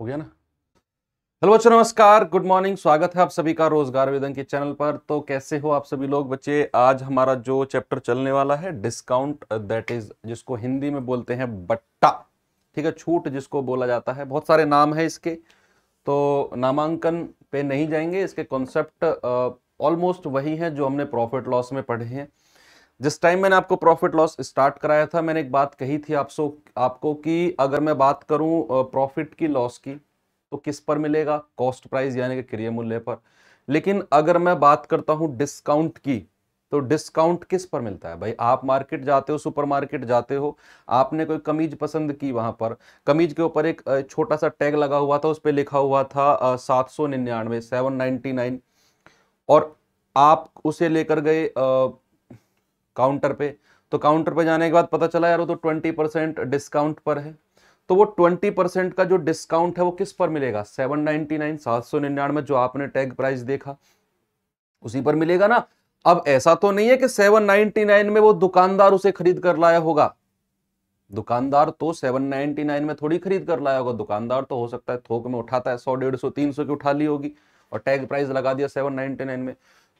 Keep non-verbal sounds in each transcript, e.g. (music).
हो गया ना हेलो बच्चों नमस्कार गुड मॉर्निंग स्वागत है आप सभी का रोजगार वेदन के चैनल पर तो कैसे हो आप सभी लोग बच्चे आज हमारा जो चैप्टर चलने वाला है डिस्काउंट दैट इज जिसको हिंदी में बोलते हैं बट्टा ठीक है छूट जिसको बोला जाता है बहुत सारे नाम है इसके तो नामांकन पे नहीं जाएंगे इसके कॉन्सेप्ट ऑलमोस्ट वही है जो हमने प्रॉफिट लॉस में पढ़े हैं जिस टाइम मैंने आपको प्रॉफिट लॉस स्टार्ट कराया था मैंने एक बात कही थी आपसो आपको कि अगर मैं बात करूं प्रॉफिट की लॉस की तो किस पर मिलेगा कॉस्ट प्राइस यानी कि क्रिय मूल्य पर लेकिन अगर मैं बात करता हूं डिस्काउंट की तो डिस्काउंट किस पर मिलता है भाई आप मार्केट जाते हो सुपरमार्केट जाते हो आपने कोई कमीज पसंद की वहां पर कमीज के ऊपर एक छोटा सा टैग लगा हुआ था उस पर लिखा हुआ था सात सौ निन्यानवे सेवन नाइन्टी नाइन और आप उसे लेकर गए काउंटर पे तो काउंटर पे जाने के बाद पता चला यार वो तो ट्वेंटी परसेंट डिस्काउंट पर है तो वो ट्वेंटी परसेंट का जो डिस्काउंट है वो किस पर मिलेगा सेवन नाइनटी नाइन सात सौ निन्यानवे जो आपने टैग प्राइस देखा उसी पर मिलेगा ना अब ऐसा तो नहीं है कि सेवन नाइनटी नाइन में वो दुकानदार उसे खरीद कर लाया होगा दुकानदार तो 799 में थोड़ी खरीद कर लाया होगा दुकानदार तो हो सकता है थोक में उठाता है सौ डेढ़ सौ तीन सौ की उठा ली होगी और टैग प्राइस लगा दिया सेवन में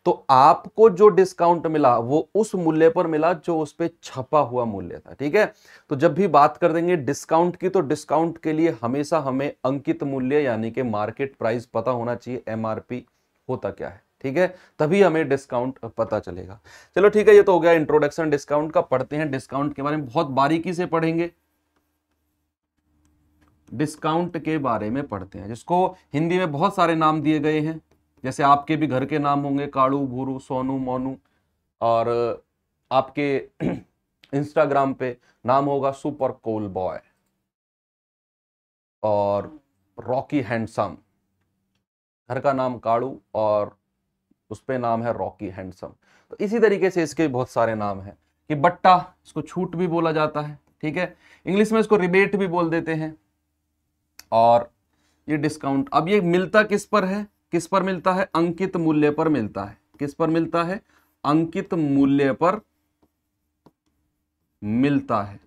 तो आपको जो डिस्काउंट मिला वो उस मूल्य पर मिला जो उस पर छपा हुआ मूल्य था ठीक है तो जब भी बात कर देंगे डिस्काउंट की तो डिस्काउंट के लिए हमेशा हमें अंकित मूल्य यानी कि मार्केट प्राइस पता होना चाहिए एमआरपी होता क्या है ठीक है तभी हमें डिस्काउंट पता चलेगा चलो ठीक है ये तो हो गया इंट्रोडक्शन डिस्काउंट का पढ़ते हैं डिस्काउंट के बारे में बहुत बारीकी से पढ़ेंगे डिस्काउंट के बारे में पढ़ते हैं जिसको हिंदी में बहुत सारे नाम दिए गए हैं जैसे आपके भी घर के नाम होंगे काड़ू भूरू सोनू मोनू और आपके इंस्टाग्राम (clears throat) पे नाम होगा सुपर कोल बॉय और रॉकी हैंडसम घर का नाम काड़ू और उस पर नाम है रॉकी हैंडसम तो इसी तरीके से इसके बहुत सारे नाम हैं कि बट्टा इसको छूट भी बोला जाता है ठीक है इंग्लिश में इसको रिबेट भी बोल देते हैं और ये डिस्काउंट अब ये मिलता किस पर है किस पर मिलता है अंकित मूल्य पर मिलता है किस पर मिलता है अंकित मूल्य पर मिलता है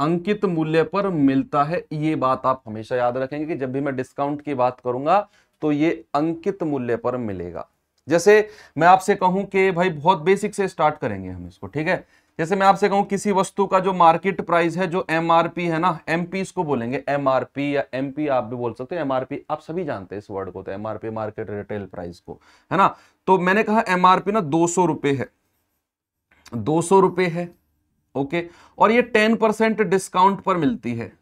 अंकित मूल्य पर मिलता है ये बात आप हमेशा याद रखेंगे कि जब भी मैं डिस्काउंट की बात करूंगा तो ये अंकित मूल्य पर मिलेगा जैसे मैं आपसे कहूं कि भाई बहुत बेसिक से स्टार्ट करेंगे हम इसको ठीक है जैसे मैं आपसे कहूं किसी वस्तु का जो मार्केट प्राइस है जो एम है ना एम इसको बोलेंगे एम या एम आप भी बोल सकते हैं एम आप सभी जानते हैं इस वर्ड को तो एम मार्केट रिटेल प्राइस को है ना तो मैंने कहा एम ना दो सौ है दो सौ है ओके और ये टेन परसेंट डिस्काउंट पर मिलती है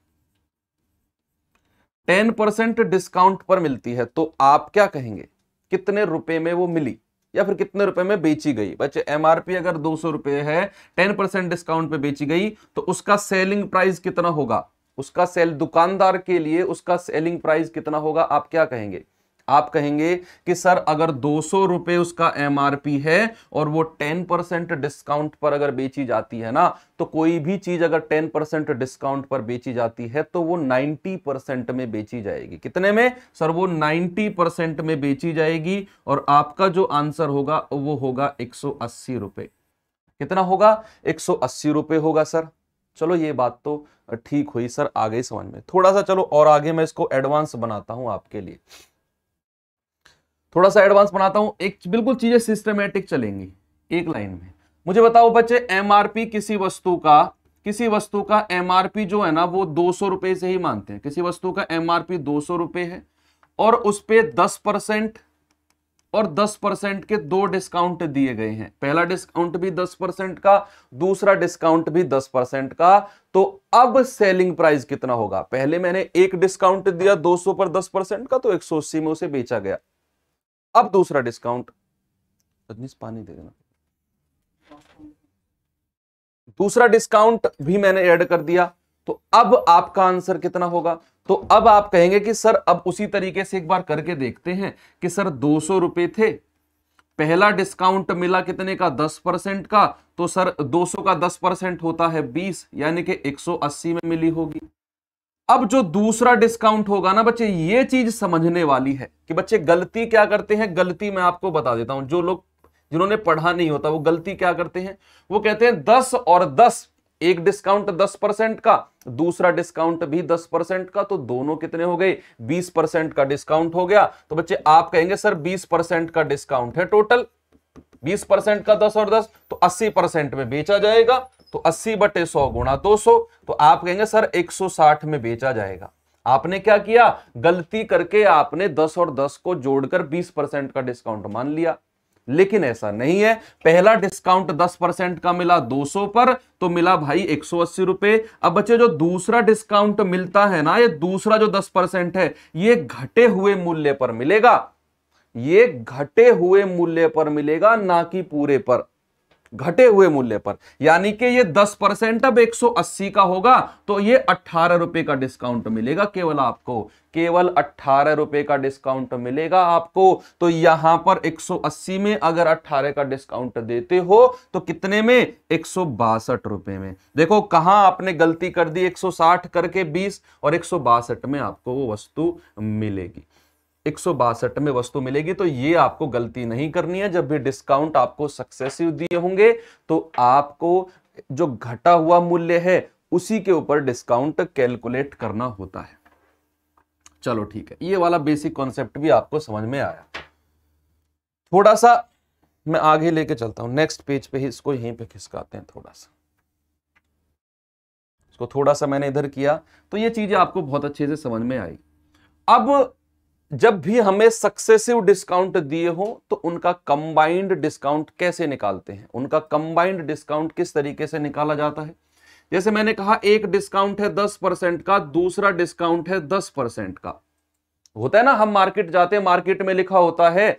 टेन परसेंट डिस्काउंट पर मिलती है तो आप क्या कहेंगे कितने रुपए में वो मिली या फिर कितने रुपए में बेची गई बच्चे एमआरपी अगर दो सौ रुपए है टेन परसेंट डिस्काउंट पे बेची गई तो उसका सेलिंग प्राइस कितना होगा उसका सेल दुकानदार के लिए उसका सेलिंग प्राइस कितना होगा आप क्या कहेंगे आप कहेंगे कि सर अगर दो सौ रुपए उसका एम है और वो टेन परसेंट डिस्काउंट पर अगर बेची जाती है ना तो कोई भी चीज अगर टेन परसेंट डिस्काउंट पर बेची जाती है तो वो नाइन्टी परसेंट में बेची जाएगी कितने में सर वो नाइन्टी परसेंट में बेची जाएगी और आपका जो आंसर होगा वो होगा एक सौ अस्सी रुपए कितना होगा एक सौ अस्सी रुपए होगा सर चलो ये बात तो ठीक हुई सर आगे समझ में थोड़ा सा चलो और आगे मैं इसको एडवांस बनाता हूं आपके लिए थोड़ा सा एडवांस बनाता हूं एक बिल्कुल चीजें सिस्टमेटिक चलेंगी एक लाइन में मुझे बताओ बच्चे एमआरपी किसी वस्तु का किसी वस्तु का एमआरपी जो है ना वो दो सौ रुपए से ही मानते हैं किसी वस्तु का एमआरपी दो सौ रुपए है और उस पर दस परसेंट और 10 परसेंट के दो डिस्काउंट दिए गए हैं पहला डिस्काउंट भी 10 परसेंट का दूसरा डिस्काउंट भी 10 परसेंट का तो अब सेलिंग प्राइस कितना होगा पहले मैंने एक डिस्काउंट दिया 200 पर 10 परसेंट का तो एक में उसे बेचा गया अब दूसरा डिस्काउंट रजनीश पानी दे देना दूसरा डिस्काउंट भी मैंने ऐड कर दिया तो अब आपका आंसर कितना होगा तो अब आप कहेंगे कि सर अब उसी तरीके से एक बार करके देखते हैं कि सर दो सौ रुपए थे पहला डिस्काउंट मिला कितने का दस परसेंट का तो सर दो सौ का दस परसेंट होता है बीस यानी कि एक सौ अस्सी में मिली होगी अब जो दूसरा डिस्काउंट होगा ना बच्चे ये चीज समझने वाली है कि बच्चे गलती क्या करते हैं गलती मैं आपको बता देता हूं जो लोग जिन्होंने पढ़ा नहीं होता वो गलती क्या करते हैं वो कहते हैं दस और दस एक डिस्काउंट दस परसेंट का दूसरा डिस्काउंट भी दस परसेंट का तो दोनों कितने हो गए बीस परसेंट का डिस्काउंट हो गया तो बच्चे आप कहेंगे सर बीस परसेंट का डिस्काउंट है टोटल बीस परसेंट का दस और दस तो अस्सी परसेंट में बेचा जाएगा तो अस्सी बटे सौ गुणा दो सौ तो आप कहेंगे सर 160 में बेचा जाएगा आपने क्या किया गलती करके आपने 10 और 10 को जोड़कर 20 परसेंट का डिस्काउंट मान लिया लेकिन ऐसा नहीं है पहला डिस्काउंट 10 परसेंट का मिला 200 पर तो मिला भाई एक रुपए अब बच्चे जो दूसरा डिस्काउंट मिलता है ना ये दूसरा जो 10 परसेंट है ये घटे हुए मूल्य पर मिलेगा ये घटे हुए मूल्य पर मिलेगा ना कि पूरे पर घटे हुए मूल्य पर यानी कि ये 10 परसेंट अब 180 का होगा तो ये अट्ठारह रुपए का डिस्काउंट मिलेगा केवल आपको केवल अट्ठारह रुपए का डिस्काउंट मिलेगा आपको तो यहां पर 180 में अगर 18 का डिस्काउंट देते हो तो कितने में एक रुपए में देखो कहां आपने गलती कर दी 160 करके 20 और एक में आपको वो वस्तु मिलेगी एक में वस्तु मिलेगी तो ये आपको गलती नहीं करनी है जब भी डिस्काउंट आपको सक्सेसिव दिए होंगे तो आपको जो घटा हुआ मूल्य है उसी के ऊपर डिस्काउंट कैलकुलेट करना होता है चलो ठीक है ये वाला बेसिक कॉन्सेप्ट भी आपको समझ में आया थोड़ा सा मैं आगे लेके चलता हूं नेक्स्ट पेज पे ही इसको यहीं पे खिसकाते हैं थोड़ा सा इसको थोड़ा सा मैंने इधर किया तो ये चीजें आपको बहुत अच्छे से समझ में आई अब जब भी हमें सक्सेसिव डिस्काउंट दिए हो तो उनका कंबाइंड डिस्काउंट कैसे निकालते हैं उनका कंबाइंड डिस्काउंट किस तरीके से निकाला जाता है जैसे मैंने कहा एक डिस्काउंट है दस परसेंट का दूसरा डिस्काउंट है दस परसेंट का होता है ना हम मार्केट जाते हैं मार्केट में लिखा होता है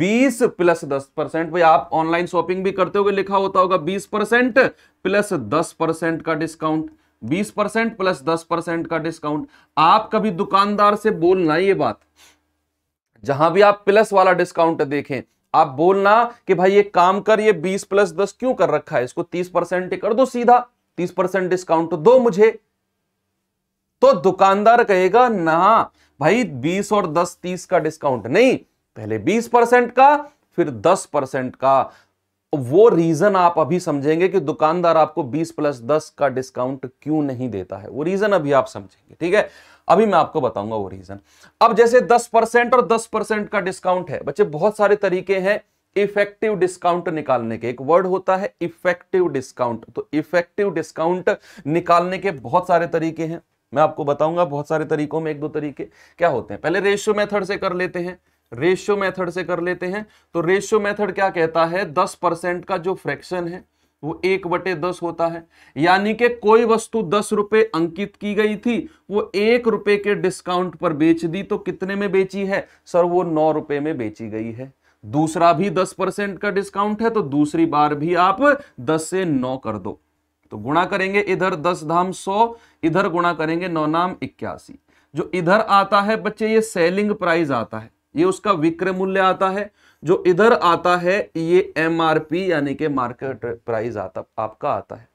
बीस प्लस दस परसेंट भाई आप ऑनलाइन शॉपिंग भी करते हो लिखा होता होगा बीस परसेंट प्लस दस परसेंट का डिस्काउंट बीस परसेंट प्लस दस परसेंट का डिस्काउंट आप कभी दुकानदार से बोलना ये बात जहां भी आप प्लस वाला डिस्काउंट देखें आप बोलना कि भाई ये काम कर ये 20 प्लस 10 क्यों कर रखा है इसको 30 परसेंट कर दो सीधा 30 परसेंट डिस्काउंट दो मुझे तो दुकानदार कहेगा ना भाई 20 और 10 30 का डिस्काउंट नहीं पहले 20 परसेंट का फिर 10 परसेंट का वो रीजन आप अभी समझेंगे कि दुकानदार आपको 20 प्लस 10 का डिस्काउंट क्यों नहीं देता है वो रीजन अभी आप समझेंगे ठीक है अभी मैं आपको बताऊंगा वो रीजन अब जैसे 10 परसेंट और 10 परसेंट का डिस्काउंट है बच्चे बहुत सारे तरीके हैं इफेक्टिव डिस्काउंट निकालने के एक वर्ड होता है इफेक्टिव डिस्काउंट तो इफेक्टिव डिस्काउंट निकालने के बहुत सारे तरीके हैं मैं आपको बताऊंगा बहुत सारे तरीकों में एक दो तरीके क्या होते हैं पहले रेशियो मेथड से कर लेते हैं रेशियो मेथड से कर लेते हैं तो रेशियो मेथड क्या कहता है दस परसेंट का जो फ्रैक्शन है वो एक बटे दस होता है यानी कि कोई वस्तु दस रुपए अंकित की गई थी वो एक रुपए के डिस्काउंट पर बेच दी तो कितने में बेची है सर वो नौ रुपए में बेची गई है दूसरा भी दस परसेंट का डिस्काउंट है तो दूसरी बार भी आप दस से नौ कर दो तो गुणा करेंगे इधर दस धाम सौ इधर गुणा करेंगे नौ नाम इक्यासी जो इधर आता है बच्चे ये सेलिंग प्राइस आता है ये उसका विक्रय मूल्य आता है जो इधर आता है ये एमआरपी यानी कि मार्केट प्राइस आता आपका आता है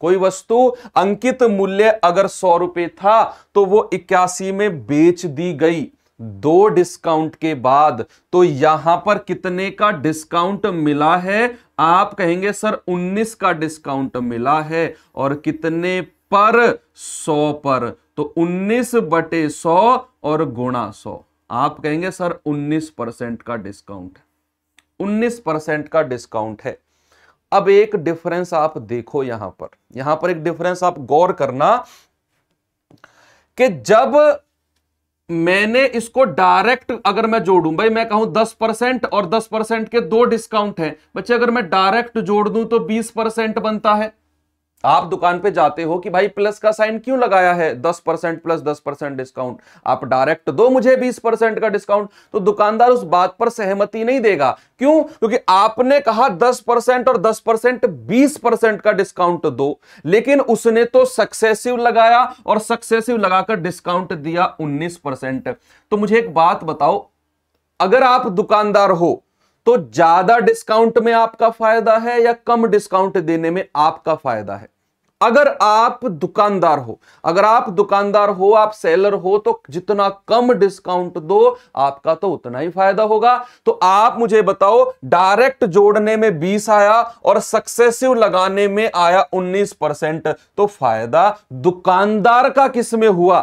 कोई वस्तु अंकित मूल्य अगर सौ रुपए था तो वो इक्यासी में बेच दी गई दो डिस्काउंट के बाद तो यहां पर कितने का डिस्काउंट मिला है आप कहेंगे सर 19 का डिस्काउंट मिला है और कितने पर 100 पर तो 19 बटे 100 और गुणा 100 आप कहेंगे सर 19 परसेंट का डिस्काउंट 19 परसेंट का डिस्काउंट है अब एक डिफरेंस आप देखो यहां पर यहां पर एक डिफरेंस आप गौर करना कि जब मैंने इसको डायरेक्ट अगर मैं जोड़ू भाई मैं कहूं 10 परसेंट और 10 परसेंट के दो डिस्काउंट हैं बच्चे अगर मैं डायरेक्ट जोड़ दूं तो 20 परसेंट बनता है आप दुकान पे जाते हो कि भाई प्लस का साइन क्यों लगाया है दस परसेंट प्लस दस परसेंट डिस्काउंट आप डायरेक्ट दो मुझे बीस परसेंट का डिस्काउंट तो दुकानदार उस बात पर सहमति नहीं देगा क्यों क्योंकि आपने कहा दस परसेंट और दस परसेंट बीस परसेंट का डिस्काउंट दो लेकिन उसने तो सक्सेसिव लगाया और सक्सेसिव लगाकर डिस्काउंट दिया उन्नीस परसेंट तो मुझे एक बात बताओ अगर आप दुकानदार हो तो ज्यादा डिस्काउंट में आपका फायदा है या कम डिस्काउंट देने में आपका फायदा है अगर आप दुकानदार हो अगर आप दुकानदार हो आप सेलर हो तो जितना कम डिस्काउंट दो आपका तो उतना ही फायदा होगा तो आप मुझे बताओ डायरेक्ट जोड़ने में 20 आया और सक्सेसिव लगाने में आया 19 परसेंट तो फायदा दुकानदार का किस में हुआ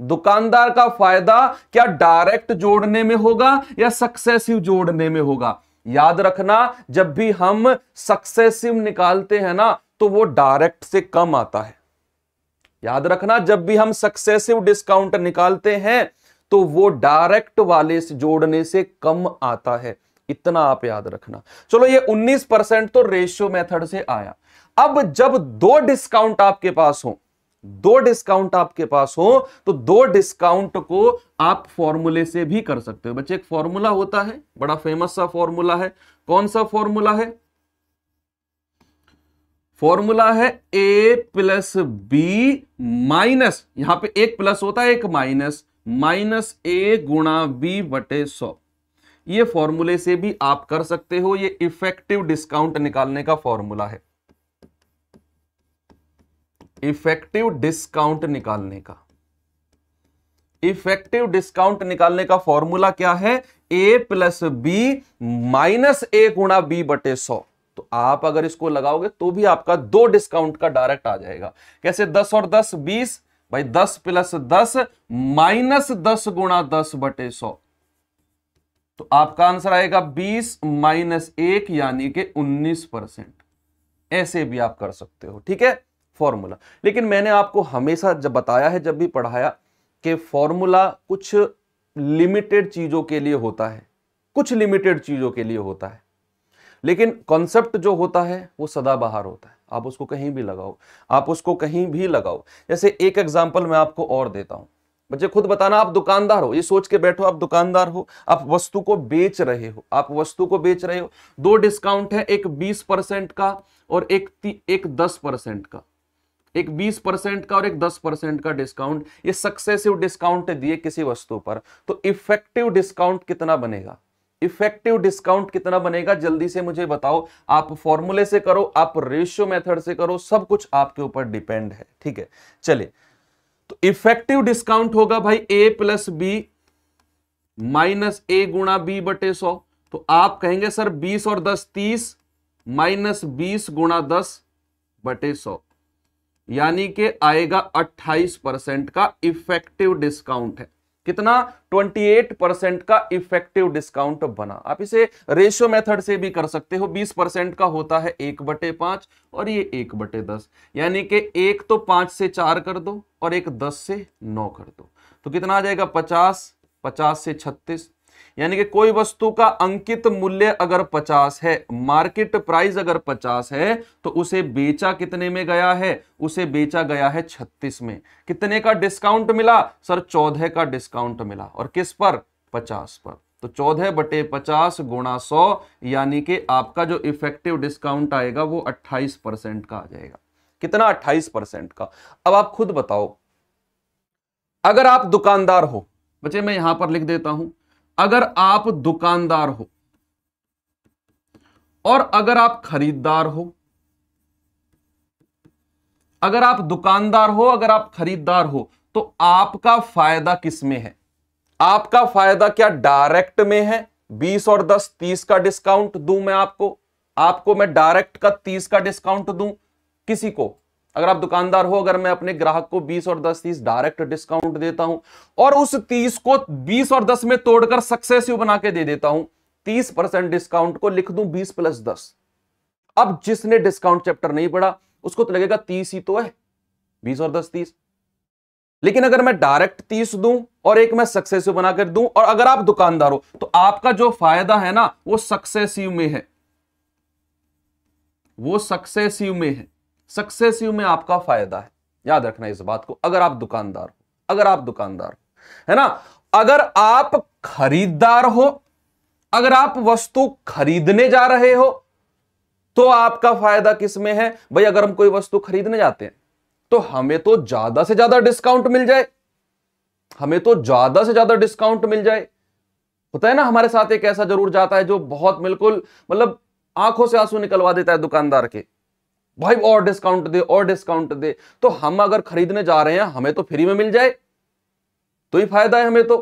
दुकानदार का फायदा क्या डायरेक्ट जोड़ने में होगा या सक्सेसिव जोड़ने में होगा याद रखना जब भी हम सक्सेसिव निकालते हैं ना तो वो डायरेक्ट से कम आता है याद रखना जब भी हम सक्सेसिव डिस्काउंट निकालते हैं तो वो डायरेक्ट वाले से जोड़ने से कम आता है इतना आप याद रखना चलो ये 19 परसेंट तो रेशियो मेथड से आया अब जब दो डिस्काउंट आपके पास हो दो डिस्काउंट आपके पास हो तो दो डिस्काउंट को आप फॉर्मूले से भी कर सकते हो बच्चे एक फॉर्मूला होता है बड़ा फेमस सा फॉर्मूला है कौन सा फॉर्मूला है फॉर्मूला है ए प्लस बी माइनस यहां पे एक प्लस होता है एक माइनस माइनस ए गुणा बी बटे सौ ये फॉर्मूले से भी आप कर सकते हो ये इफेक्टिव डिस्काउंट निकालने का फॉर्मूला है इफेक्टिव डिस्काउंट निकालने का इफेक्टिव डिस्काउंट निकालने का फॉर्मूला क्या है A plus B minus A गुणा बी बटे सौ तो आप अगर इसको लगाओगे तो भी आपका दो डिस्काउंट का डायरेक्ट आ जाएगा कैसे दस और दस बीस भाई दस प्लस दस माइनस दस गुणा दस बटे सौ तो आपका आंसर आएगा बीस माइनस एक यानी कि उन्नीस परसेंट ऐसे भी आप कर सकते हो ठीक है फॉर्मूला लेकिन मैंने आपको हमेशा जब बताया है जब भी पढ़ाया कि फॉर्मूला कुछ लिमिटेड चीज़ों के लिए होता है कुछ लिमिटेड चीज़ों के लिए होता है लेकिन कॉन्सेप्ट जो होता है वो सदाबहार होता है आप उसको कहीं भी लगाओ आप उसको कहीं भी लगाओ जैसे एक एग्जाम्पल मैं आपको और देता हूं बच्चे खुद बताना आप दुकानदार हो ये सोच के बैठो आप दुकानदार हो आप वस्तु को बेच रहे हो आप वस्तु को बेच रहे हो दो डिस्काउंट है एक बीस परसेंट का और एक एक दस परसेंट का एक 20 परसेंट का और एक 10 परसेंट का डिस्काउंट ये सक्सेसिव डिस्काउंट दिए किसी वस्तु पर तो इफेक्टिव डिस्काउंट कितना बनेगा इफेक्टिव डिस्काउंट कितना बनेगा जल्दी से मुझे बताओ आप फॉर्मूले से करो आप रेशियो मेथड से करो सब कुछ आपके ऊपर डिपेंड है ठीक है चलिए तो इफेक्टिव डिस्काउंट होगा भाई A plus B minus A गुणा बी बटे सौ तो आप कहेंगे सर बीस और दस तीस माइनस बीस गुणा दस बटे सौ यानी कि आएगा 28 परसेंट का इफेक्टिव डिस्काउंट है कितना 28 परसेंट का इफेक्टिव डिस्काउंट बना आप इसे रेशियो मेथड से भी कर सकते हो 20 परसेंट का होता है एक बटे पांच और ये एक बटे दस यानी कि एक तो पांच से चार कर दो और एक दस से नौ कर दो तो कितना आ जाएगा पचास पचास से छत्तीस यानी कि कोई वस्तु का अंकित मूल्य अगर 50 है मार्केट प्राइस अगर 50 है तो उसे बेचा कितने में गया है उसे बेचा गया है 36 में कितने का डिस्काउंट मिला सर 14 का डिस्काउंट मिला और किस पर 50 पर तो 14 बटे पचास गुणा सौ यानी कि आपका जो इफेक्टिव डिस्काउंट आएगा वो 28 परसेंट का आ जाएगा कितना 28 परसेंट का अब आप खुद बताओ अगर आप दुकानदार हो बच्चे मैं यहां पर लिख देता हूं अगर आप दुकानदार हो और अगर आप खरीदार हो अगर आप दुकानदार हो अगर आप खरीदार हो तो आपका फायदा किसमें है आपका फायदा क्या डायरेक्ट में है 20 और 10 30 का डिस्काउंट दूं मैं आपको आपको मैं डायरेक्ट का 30 का डिस्काउंट दूं किसी को अगर आप दुकानदार हो अगर मैं अपने ग्राहक को 20 और 10 तीस डायरेक्ट डिस्काउंट देता हूं और उस 30 को 20 और 10 में तोड़कर सक्सेसिव बना के दे देता हूं 30 परसेंट डिस्काउंट को लिख दूं 20 प्लस 10 अब जिसने डिस्काउंट चैप्टर नहीं पढ़ा उसको तो लगेगा 30 ही तो है 20 और 10 30 लेकिन अगर मैं डायरेक्ट तीस दू और एक मैं सक्सेसिव बनाकर दू और अगर आप दुकानदार हो तो आपका जो फायदा है ना वो सक्सेसिव में है वो सक्सेसिव में है सक्सेसिव में आपका फायदा है याद रखना इस बात को अगर आप दुकानदार हो अगर आप दुकानदार हो है ना अगर आप खरीदार हो अगर आप वस्तु खरीदने जा रहे हो तो आपका फायदा किसमें है भाई अगर हम कोई वस्तु खरीदने जाते हैं तो हमें तो ज्यादा से ज्यादा डिस्काउंट मिल जाए हमें तो ज्यादा से ज्यादा डिस्काउंट मिल जाए होता है ना हमारे साथ एक ऐसा जरूर जाता है जो बहुत बिल्कुल मतलब आंखों से आंसू निकलवा देता है दुकानदार के भाई और डिस्काउंट दे और डिस्काउंट दे तो हम अगर खरीदने जा रहे हैं हमें तो फ्री में मिल जाए तो ही फायदा है हमें तो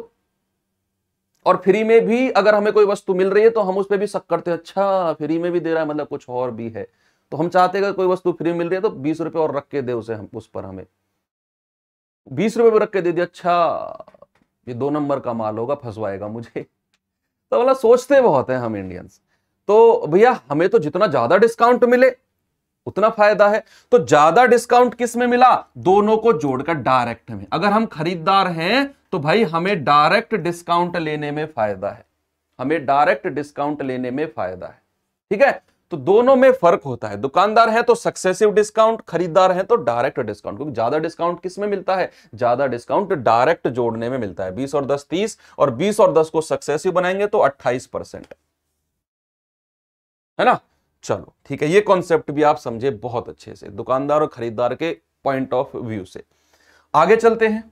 और फ्री में भी अगर हमें कोई वस्तु मिल रही है तो हम उस पर भी शक करते हैं अच्छा फ्री में भी दे रहा है मतलब कुछ और भी है तो हम चाहते हैं अगर कोई वस्तु फ्री में मिल रही है तो बीस रुपए और रख के दे उसे हम उस पर हमें बीस रुपए में रख के दे दिया अच्छा ये दो नंबर का माल होगा फंसवाएगा मुझे तो मतलब सोचते बहुत है हम इंडियंस तो भैया हमें तो जितना ज्यादा डिस्काउंट मिले उतना फायदा है तो ज्यादा डिस्काउंट किस में मिला दोनों को जोड़कर डायरेक्ट में अगर हम खरीदार हैं तो भाई हमें डायरेक्ट डिस्काउंट लेने में फायदा है हमें डायरेक्ट डिस्काउंट लेने में फायदा है ठीक है तो दोनों में फर्क होता है दुकानदार है तो सक्सेसिव डिस्काउंट खरीदार है तो डायरेक्ट डिस्काउंट क्योंकि ज्यादा डिस्काउंट किस में मिलता है ज्यादा डिस्काउंट डायरेक्ट जोड़ने में मिलता है बीस और दस तीस और बीस और दस को सक्सेसिव बनाएंगे तो अट्ठाईस परसेंट है ना चलो ठीक है ये कॉन्सेप्ट भी आप समझे बहुत अच्छे से दुकानदार और खरीदार के पॉइंट ऑफ व्यू से आगे चलते हैं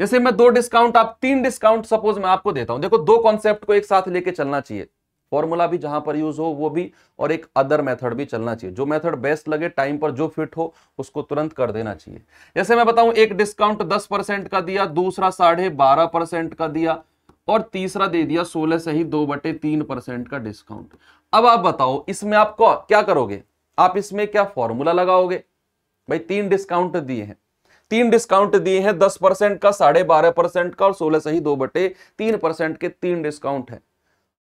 जैसे मैं दो डिस्काउंट आप तीन डिस्काउंट सपोज मैं आपको देता हूं देखो दो कॉन्सेप्ट को एक साथ लेके चलना चाहिए फॉर्मूला भी जहां पर यूज हो वो भी और एक अदर मेथड भी चलना चाहिए जो मेथड बेस्ट लगे टाइम पर जो फिट हो उसको तुरंत कर देना चाहिए जैसे मैं बताऊं एक डिस्काउंट दस परसेंट का दिया दूसरा साढ़े बारह परसेंट का दिया और तीसरा दे दिया सोलह से ही दो बटे तीन परसेंट का डिस्काउंट अब आप बताओ इसमें आप क्या करोगे आप इसमें क्या फॉर्मूला लगाओगे भाई तीन डिस्काउंट दिए हैं तीन डिस्काउंट दिए हैं दस परसेंट का साढ़े बारह परसेंट का और सोलह से ही दो बटे तीन परसेंट के तीन डिस्काउंट है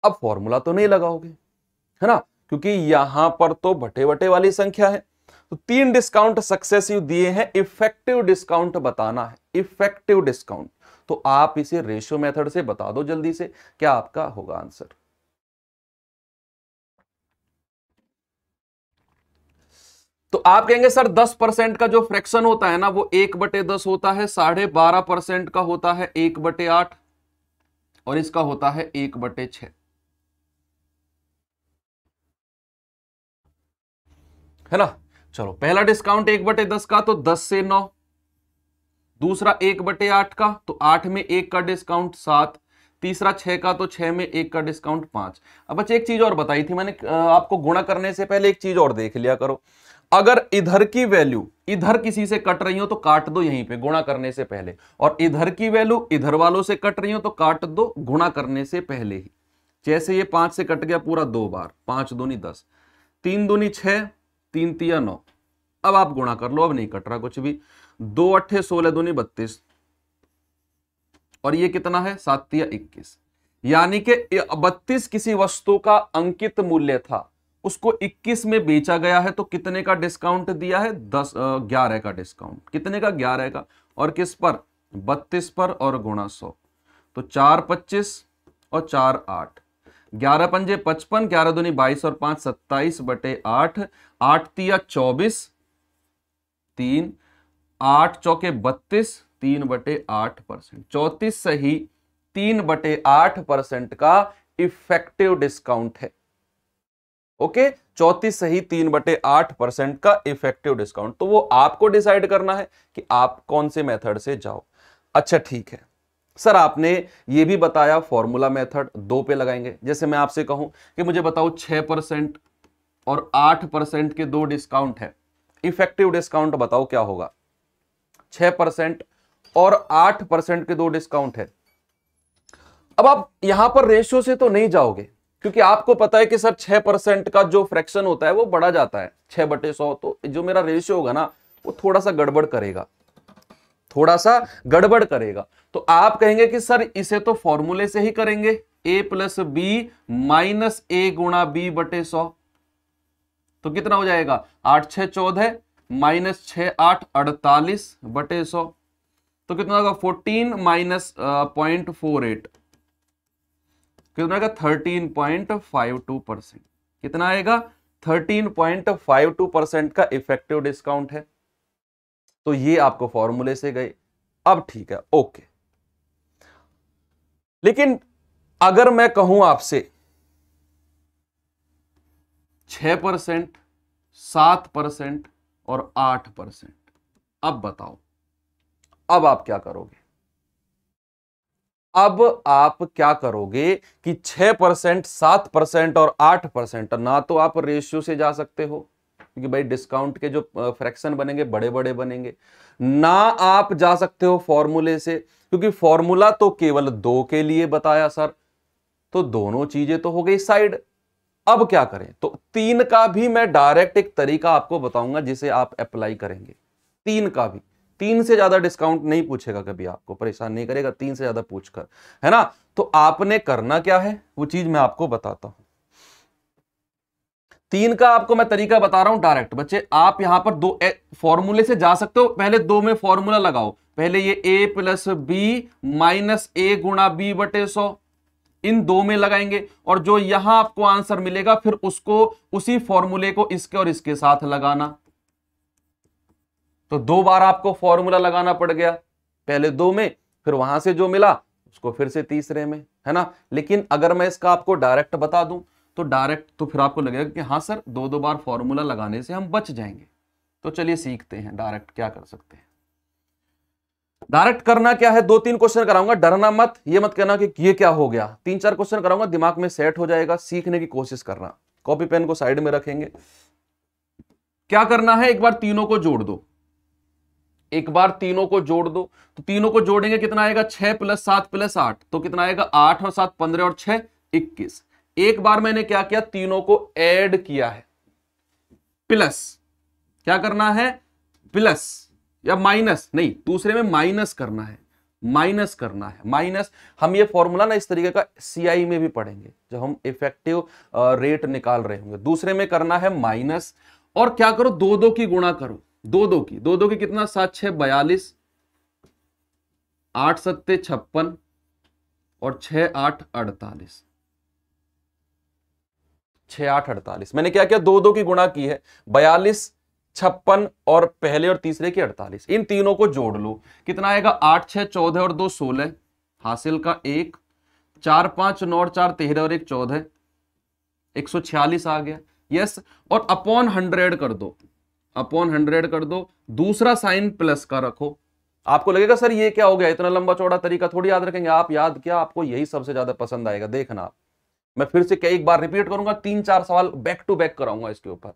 अब फॉर्मूला तो नहीं लगाओगे है ना क्योंकि यहां पर तो बटे बटे वाली संख्या है तो तीन डिस्काउंट सक्सेसिव दिए हैं इफेक्टिव डिस्काउंट बताना है इफेक्टिव डिस्काउंट तो आप इसे रेशियो मेथड से बता दो जल्दी से क्या आपका होगा आंसर तो आप कहेंगे सर 10 परसेंट का जो फ्रैक्शन होता है ना वो एक बटे दस होता है साढ़े बारह परसेंट का होता है एक बटे आठ और इसका होता है एक बटे छ है ना चलो पहला डिस्काउंट एक बटे दस का तो दस से नौ दूसरा एक बटे आठ का तो आठ में एक का डिस्काउंट सात तीसरा छह का तो छह में एक का डिस्काउंट पांच अब बच्चे एक चीज और बताई थी मैंने आपको गुणा करने से पहले एक चीज और देख लिया करो अगर इधर की वैल्यू इधर किसी से कट रही हो तो काट दो यहीं पे गुणा करने से पहले और इधर की वैल्यू इधर वालों से कट रही हो तो काट दो गुणा करने से पहले ही जैसे ये पांच से कट गया पूरा दो बार पांच दूनी दस तीन दूनी छह तीन तिया नौ अब आप गुणा कर लो अब नहीं कट रहा कुछ भी दो अट्ठे सोलह दूनी बत्तीस और ये कितना है सात या इक्कीस यानी कि बत्तीस किसी वस्तु का अंकित मूल्य था उसको 21 में बेचा गया है तो कितने का डिस्काउंट दिया है 10 ग्यारह का डिस्काउंट कितने का ग्यारह का और किस पर बत्तीस पर और गुणा सौ तो चार पच्चीस और चार आठ ग्यारह पंजे पचपन ग्यारह दूनी बाईस और पांच सत्ताईस बटे आठ आठ तिया चौबीस तीन आठ चौके बत्तीस तीन बटे आठ परसेंट चौतीस सही तीन बटे आठ परसेंट का इफेक्टिव डिस्काउंट है ओके चौतीस सही तीन बटे आठ परसेंट का इफेक्टिव डिस्काउंट तो वो आपको डिसाइड करना है कि आप कौन से मेथड से जाओ अच्छा ठीक है सर आपने ये भी बताया फॉर्मूला मेथड दो पे लगाएंगे जैसे मैं आपसे कहूं कि मुझे बताओ छह परसेंट और आठ परसेंट के दो डिस्काउंट है इफेक्टिव डिस्काउंट बताओ क्या होगा छह परसेंट और आठ परसेंट के दो डिस्काउंट है अब आप यहां पर रेशियो से तो नहीं जाओगे क्योंकि आपको पता है कि सर छह परसेंट का जो फ्रैक्शन होता है वो बढ़ा जाता है छह बटे सौ तो जो मेरा रेशियो होगा ना वो थोड़ा सा गड़बड़ करेगा थोड़ा सा गड़बड़ करेगा तो आप कहेंगे कि सर इसे तो फॉर्मूले से ही करेंगे A plus B minus A गुणा बी बटे सौ तो कितना हो जाएगा आठ छह चौदह माइनस छ आठ अड़तालीस बटे सौ तो कितना होगा fourteen minus point four eight कितना आएगा thirteen point five two percent कितना आएगा thirteen point five two percent का इफेक्टिव डिस्काउंट है तो ये आपको फॉर्मूले से गए अब ठीक है ओके लेकिन अगर मैं कहूं आपसे छ परसेंट सात परसेंट और आठ परसेंट अब बताओ अब आप क्या करोगे अब आप क्या करोगे कि छह परसेंट सात परसेंट और आठ परसेंट ना तो आप रेशियो से जा सकते हो क्योंकि भाई डिस्काउंट के जो फ्रैक्शन बनेंगे बड़े बड़े बनेंगे ना आप जा सकते हो फॉर्मूले से क्योंकि फॉर्मूला तो केवल दो के लिए बताया सर तो दोनों चीजें तो हो गई साइड अब क्या करें तो तीन का भी मैं डायरेक्ट एक तरीका आपको बताऊंगा जिसे आप अप्लाई करेंगे तीन का भी तीन से ज्यादा डिस्काउंट नहीं पूछेगा कभी आपको परेशान नहीं करेगा तीन से ज्यादा पूछकर है ना तो आपने करना क्या है वो चीज मैं आपको बताता हूं तीन का आपको मैं तरीका बता रहा हूं डायरेक्ट बच्चे आप यहां पर दो फॉर्मूले से जा सकते हो पहले दो में फॉर्मूला लगाओ पहले ये A plus B minus A गुणा बी बटे सौ इन दो में लगाएंगे और जो यहां आपको आंसर मिलेगा फिर उसको उसी फॉर्मूले को इसके और इसके साथ लगाना तो दो बार आपको फॉर्मूला लगाना पड़ गया पहले दो में फिर वहां से जो मिला उसको फिर से तीसरे में है ना लेकिन अगर मैं इसका आपको डायरेक्ट बता दूं तो डायरेक्ट तो फिर आपको लगेगा कि हाँ सर दो दो बार फॉर्मूला लगाने से हम बच जाएंगे तो चलिए सीखते हैं डायरेक्ट क्या कर सकते हैं डायरेक्ट करना क्या है दो तीन क्वेश्चन कराऊंगा डरना मत ये मत कहना कि ये क्या हो गया तीन चार क्वेश्चन कराऊंगा दिमाग में सेट हो जाएगा सीखने की कोशिश करना कॉपी पेन को साइड में रखेंगे क्या करना है एक बार तीनों को जोड़ दो एक बार तीनों को जोड़ दो तो तीनों को जोड़ेंगे कितना आएगा छह प्लस सात प्लस आठ तो कितना आएगा आठ और सात पंद्रह और छह इक्कीस एक बार मैंने क्या किया तीनों को ऐड किया है प्लस क्या करना है प्लस या माइनस नहीं दूसरे में माइनस करना है माइनस करना है माइनस हम ये फॉर्मूला ना इस तरीके का सीआई में भी पढ़ेंगे जब हम इफेक्टिव रेट निकाल रहे होंगे दूसरे में करना है माइनस और क्या करो दो दो की गुणा करो दो दो की दो दो की कितना सात छह बयालीस आठ सत्ते छप्पन और छ आठ अड़तालीस छ आठ अड़तालीस मैंने क्या किया दो दो की गुणा की है बयालीस छप्पन और पहले और तीसरे की अड़तालीस इन तीनों को जोड़ लो कितना आएगा आठ छह चौदह और दो सोलह हासिल का एक चार पांच नौ और चार तेरह और एक चौदह एक सौ छियालीस आ गया यस और अपॉन हंड्रेड कर दो अपॉन हंड्रेड कर दो दूसरा साइन प्लस का रखो आपको लगेगा सर ये क्या हो गया इतना लंबा चौड़ा तरीका थोड़ी याद रखेंगे आप याद क्या आपको यही सबसे ज्यादा पसंद आएगा देखना मैं फिर से कई बार रिपीट करूंगा तीन चार सवाल बैक टू बैक कराऊंगा इसके ऊपर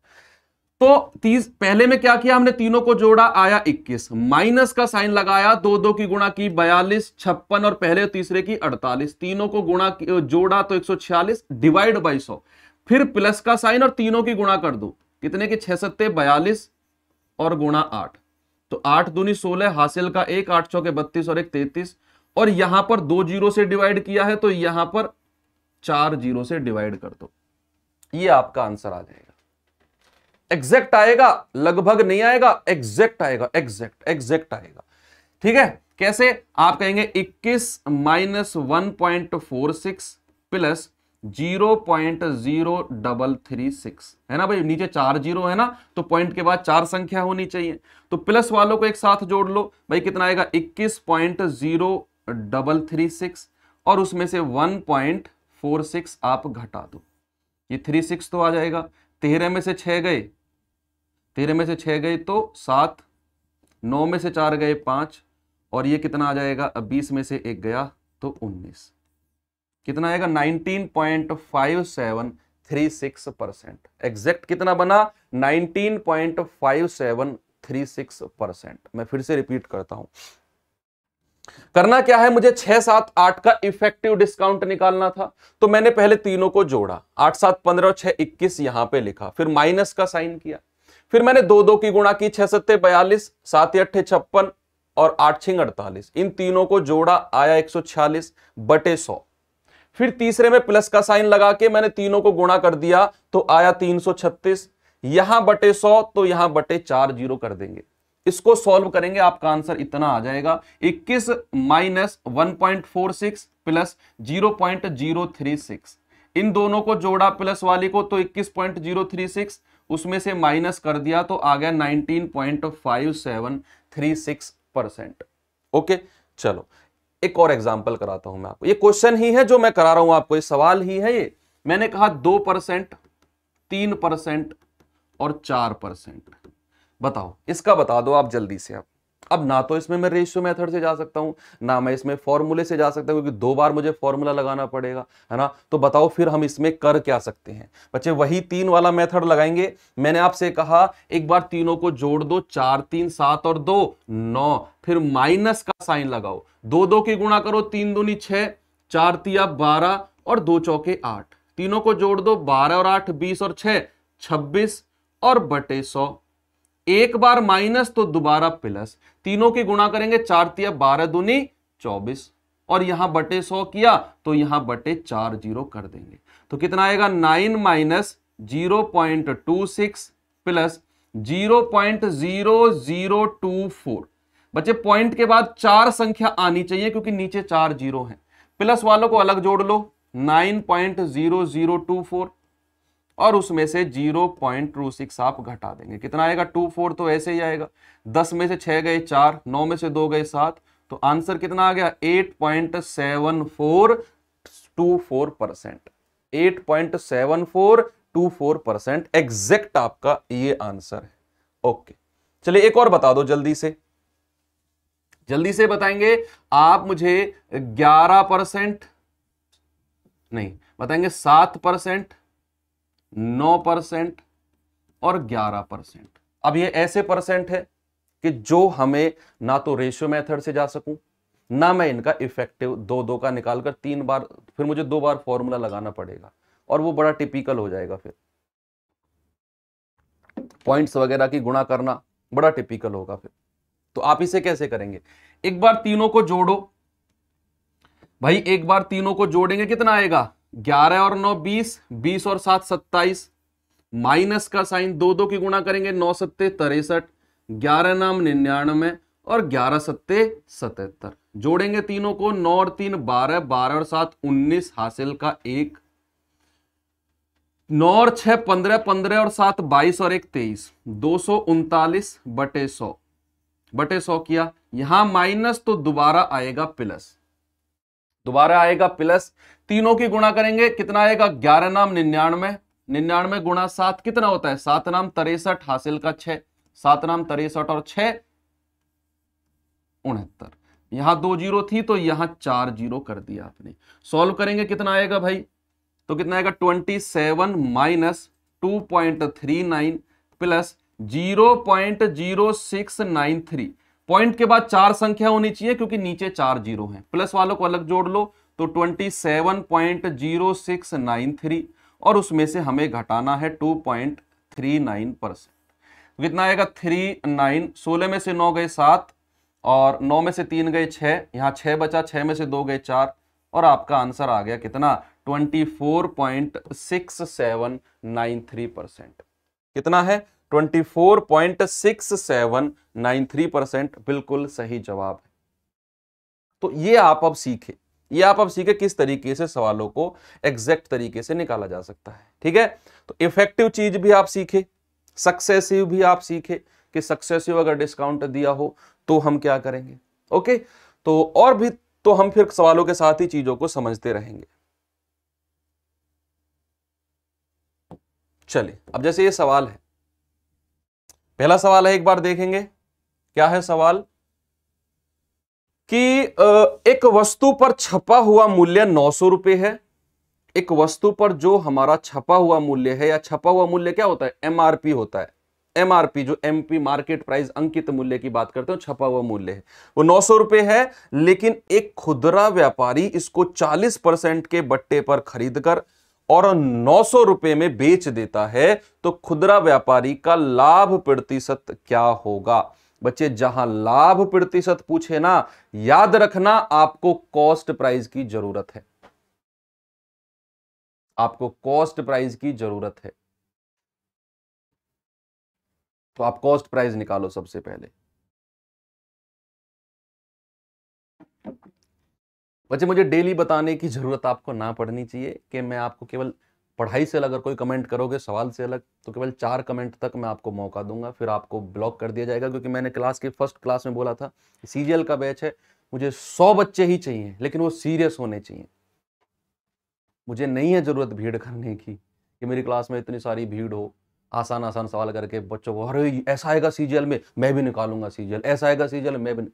तो तीस पहले में क्या किया हमने तीनों को जोड़ा आया 21 माइनस का साइन लगाया दो दो की गुणा की बयालीस छप्पन और पहले तीसरे की 48 तीनों को गुणा जोड़ा तो 146 डिवाइड बाई 100 फिर प्लस का साइन और तीनों की गुणा कर दो कितने के छह सत्ते बयालीस और गुणा आठ तो आठ दूनी सोलह हासिल का एक आठ चौके बत्तीस और एक तैतीस और यहां पर दो जीरो से डिवाइड किया है तो यहां पर चार जीरो से डिवाइड कर दो ये आपका आंसर आ जाएगा एग्जैक्ट आएगा लगभग नहीं आएगा एग्जैक्ट आएगा एग्जैक्ट एग्जैक्ट आएगा ठीक है कैसे आप कहेंगे 21 minus one point four six plus zero point zero double three six है ना भाई नीचे चार जीरो है ना तो पॉइंट के बाद चार संख्या होनी चाहिए तो प्लस वालों को एक साथ जोड़ लो भाई कितना आएगा इक्कीस point zero double three six और उसमें से वन पॉइंट फोर सिक्स आप घटा दो ये थ्री सिक्स तो आ जाएगा तेरह में से छह गए तेरह में से छः गए तो सात नौ में से चार गए पाँच और ये कितना आ जाएगा अब बीस में से एक गया तो उन्नीस कितना आएगा nineteen point five seven three six percent exact कितना बना nineteen point five seven three six percent मैं फिर से रिपीट करता हूं करना क्या है मुझे छह सात आठ का इफेक्टिव डिस्काउंट निकालना था तो मैंने पहले तीनों को जोड़ा आठ सात पंद्रह छह इक्कीस यहां पे लिखा फिर माइनस का साइन किया फिर मैंने दो दो की गुणा की छह सत्ते बयालीस सात अट्ठे छप्पन और आठ छिंग अड़तालीस इन तीनों को जोड़ा आया एक सौ छियालीस बटे सौ फिर तीसरे में प्लस का साइन लगा के मैंने तीनों को गुणा कर दिया तो आया तीन सौ छत्तीस यहां बटे सौ तो यहां बटे चार जीरो कर देंगे इसको सॉल्व करेंगे आपका आंसर इतना आ जाएगा 21 minus one point four six plus zero point zero three six इन दोनों को जोड़ा प्लस वाली को तो 21.036 उसमें से माइनस कर दिया तो आ गया nineteen point five seven three six percent okay चलो एक और एग्जाम्पल कराता हूं मैं आपको ये क्वेश्चन ही है जो मैं करा रहा हूं आपको ये सवाल ही है ये मैंने कहा दो परसेंट तीन परसेंट और चार परसेंट बताओ इसका बता दो आप जल्दी से आप अब ना तो इसमें मैं रेशियो मेथड से जा सकता हूँ ना मैं इसमें फॉर्मूले से जा सकता हूँ क्योंकि दो बार मुझे फॉर्मूला लगाना पड़ेगा है ना तो बताओ फिर हम इसमें कर क्या सकते हैं बच्चे वही तीन वाला मेथड लगाएंगे मैंने आपसे कहा एक बार तीनों को जोड़ दो चार तीन सात और दो नौ फिर माइनस का साइन लगाओ दो दो की गुणा करो तीन दूनी छः चार तिया बारह और दो चौके आठ तीनों को जोड़ दो बारह और आठ बीस और छः छब्बीस और बटे सौ एक बार माइनस तो दोबारा प्लस तीनों के गुणा करेंगे चार तिया बारह दूनी चौबीस और यहां बटे सौ किया तो यहां बटे चार जीरो कर देंगे तो कितना आएगा nine minus zero point two six plus zero point zero zero two four बच्चे पॉइंट के बाद चार संख्या आनी चाहिए क्योंकि नीचे चार जीरो है प्लस वालों को अलग जोड़ लो nine point zero zero two four और उसमें से जीरो पॉइंट टू सिक्स आप घटा देंगे कितना आएगा टू फोर तो ऐसे ही आएगा दस में से छह गए चार नौ में से दो गए सात तो आंसर कितना आ गया eight point seven four two four percent eight point seven four two four percent exact आपका ये आंसर है ओके चलिए एक और बता दो जल्दी से जल्दी से बताएंगे आप मुझे ग्यारह परसेंट नहीं बताएंगे सात परसेंट नौ परसेंट और ग्यारह परसेंट अब ये ऐसे परसेंट है कि जो हमें ना तो रेशियो मेथड से जा सकूं ना मैं इनका इफेक्टिव दो दो का निकालकर तीन बार फिर मुझे दो बार फॉर्मूला लगाना पड़ेगा और वो बड़ा टिपिकल हो जाएगा फिर पॉइंट्स वगैरह की गुणा करना बड़ा टिपिकल होगा फिर तो आप इसे कैसे करेंगे एक बार तीनों को जोड़ो भाई एक बार तीनों को जोड़ेंगे कितना आएगा ग्यारह और नौ बीस बीस और सात सत्ताईस माइनस का साइन दो दो की गुणा करेंगे नौ सत्ते तिरसठ ग्यारह नाम निन्यानवे और ग्यारह सत्ते सतहत्तर जोड़ेंगे तीनों को नौ और तीन बारह बारह और सात उन्नीस हासिल का एक नौ और छह पंद्रह पंद्रह और सात बाईस और एक तेईस दो सौ उनतालीस बटे सौ बटे सौ किया यहां माइनस तो दोबारा आएगा प्लस दोबारा आएगा प्लस तीनों की गुणा करेंगे कितना आएगा ग्यारह नाम निन्यानवे निन्यानवे गुणा सात कितना होता है सात नाम तिरसठ हासिल का छह सात नाम तिरसठ और छह उनहत्तर यहां दो जीरो थी तो यहां चार जीरो कर दिया आपने सॉल्व करेंगे कितना आएगा भाई तो कितना आएगा twenty seven minus two point three nine plus zero point zero six nine three point के बाद चार संख्या होनी चाहिए क्योंकि नीचे चार जीरो हैं प्लस वालों को अलग जोड़ लो तो twenty seven point zero six nine three और उसमें से हमें घटाना है two point three nine percent कितना आएगा थ्री नाइन सोलह में से नौ गए सात और नौ में से तीन गए छः यहाँ छः बचा छः में से दो गए चार और आपका आंसर आ गया कितना twenty four point six seven nine three percent कितना है 24.6793 परसेंट बिल्कुल सही जवाब है तो ये आप अब सीखे ये आप अब सीखे किस तरीके से सवालों को एग्जैक्ट तरीके से निकाला जा सकता है ठीक है तो इफेक्टिव चीज भी आप सीखे सक्सेसिव भी आप सीखे कि सक्सेसिव अगर डिस्काउंट दिया हो तो हम क्या करेंगे ओके तो और भी तो हम फिर सवालों के साथ ही चीजों को समझते रहेंगे चलिए अब जैसे ये सवाल है पहला सवाल है एक बार देखेंगे क्या है सवाल कि एक वस्तु पर छपा हुआ मूल्य नौ सौ रुपये है एक वस्तु पर जो हमारा छपा हुआ मूल्य है या छपा हुआ मूल्य क्या होता है एमआरपी होता है एमआरपी जो एमपी मार्केट प्राइस अंकित मूल्य की बात करते हो छपा हुआ मूल्य है वो नौ सौ रुपये है लेकिन एक खुदरा व्यापारी इसको चालीस परसेंट के बट्टे पर खरीदकर और नौ सौ रुपए में बेच देता है तो खुदरा व्यापारी का लाभ प्रतिशत क्या होगा बच्चे जहां लाभ प्रतिशत पूछे ना याद रखना आपको कॉस्ट प्राइस की जरूरत है आपको कॉस्ट प्राइस की जरूरत है तो आप कॉस्ट प्राइस निकालो सबसे पहले बच्चे मुझे डेली बताने की ज़रूरत आपको ना पड़नी चाहिए कि मैं आपको केवल पढ़ाई से अलग अगर कोई कमेंट करोगे सवाल से अलग तो केवल चार कमेंट तक मैं आपको मौका दूंगा फिर आपको ब्लॉक कर दिया जाएगा क्योंकि मैंने क्लास के फर्स्ट क्लास में बोला था सीरियल का बैच है मुझे सौ बच्चे ही चाहिए लेकिन वो सीरियस होने चाहिए मुझे नहीं है ज़रूरत भीड़ करने की कि मेरी क्लास में इतनी सारी भीड़ हो आसान आसान सवाल करके बच्चों को अरे ऐसा आएगा सीजीएल में मैं भी निकालूंगा सीजीएल ऐसा आएगा सीजीएल में मैं भी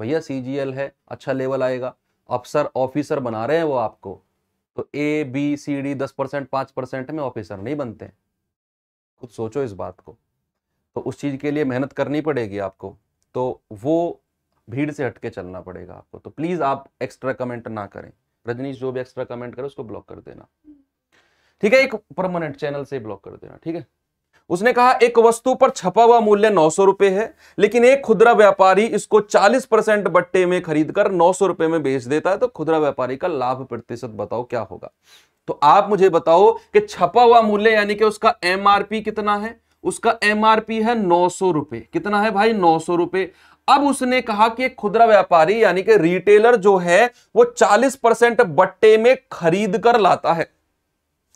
भैया सी है अच्छा लेवल आएगा अफसर ऑफिसर बना रहे हैं वो आपको तो ए बी सी डी दस परसेंट पाँच परसेंट में ऑफिसर नहीं बनते खुद सोचो इस बात को तो उस चीज़ के लिए मेहनत करनी पड़ेगी आपको तो वो भीड़ से हटके चलना पड़ेगा आपको तो प्लीज़ आप एक्स्ट्रा कमेंट ना करें रजनीश जो भी एक्स्ट्रा कमेंट करे उसको ब्लॉक कर देना ठीक है एक परमानेंट चैनल से ब्लॉक कर देना ठीक है उसने कहा एक वस्तु पर छपा हुआ मूल्य नौ सौ रुपए है लेकिन एक खुदरा व्यापारी इसको 40 परसेंट बट्टे में खरीदकर नौ सौ रुपए में बेच देता है तो खुदरा व्यापारी का लाभ प्रतिशत बताओ क्या होगा तो आप मुझे बताओ कि छपा हुआ मूल्य यानी कि उसका एमआरपी कितना है उसका एमआरपी है नौ सौ रुपए कितना है भाई नौ सौ रुपए अब उसने कहा कि खुदरा व्यापारी यानी कि रिटेलर जो है वो चालीस परसेंट बट्टे में खरीद कर लाता है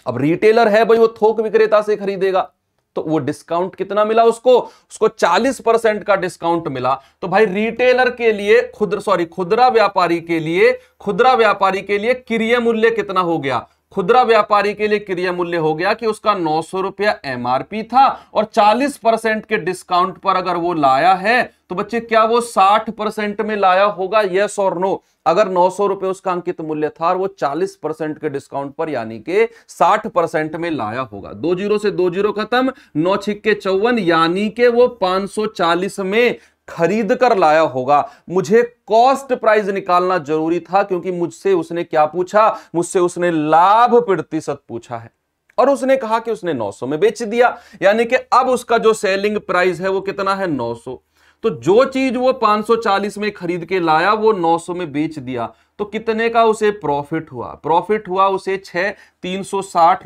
अब रिटेलर है भाई वो थोक विक्रेता से खरीदेगा तो वो डिस्काउंट कितना मिला उसको उसको 40 परसेंट का डिस्काउंट मिला तो भाई रिटेलर के लिए खुद सॉरी खुदरा व्यापारी के लिए खुदरा व्यापारी के लिए क्रिय मूल्य कितना हो गया खुदरा व्यापारी के लिए क्रिय मूल्य हो गया कि उसका नौ सौ रुपया एमआरपी था और 40 परसेंट के डिस्काउंट पर अगर वो लाया है तो बच्चे क्या वो 60 परसेंट में लाया होगा यस और नो अगर नौ सौ रुपए उसका अंकित मूल्य था और वो चालीस परसेंट के डिस्काउंट पर यानी के साठ परसेंट में लाया होगा दो जीरो से दो जीरो खत्म नौ छिक्के चौवन यानी के वो पांच सौ चालीस में खरीद कर लाया होगा मुझे कॉस्ट प्राइस निकालना जरूरी था क्योंकि मुझसे उसने क्या पूछा मुझसे उसने लाभ प्रतिशत पूछा है और उसने कहा कि उसने 900 में बेच दिया यानी कि अब उसका जो सेलिंग प्राइस है वो कितना है 900 तो जो चीज वो 540 में खरीद के लाया वो 900 में बेच दिया तो कितने का उसे प्रॉफिट हुआ प्रॉफिट हुआ उसे छ तीन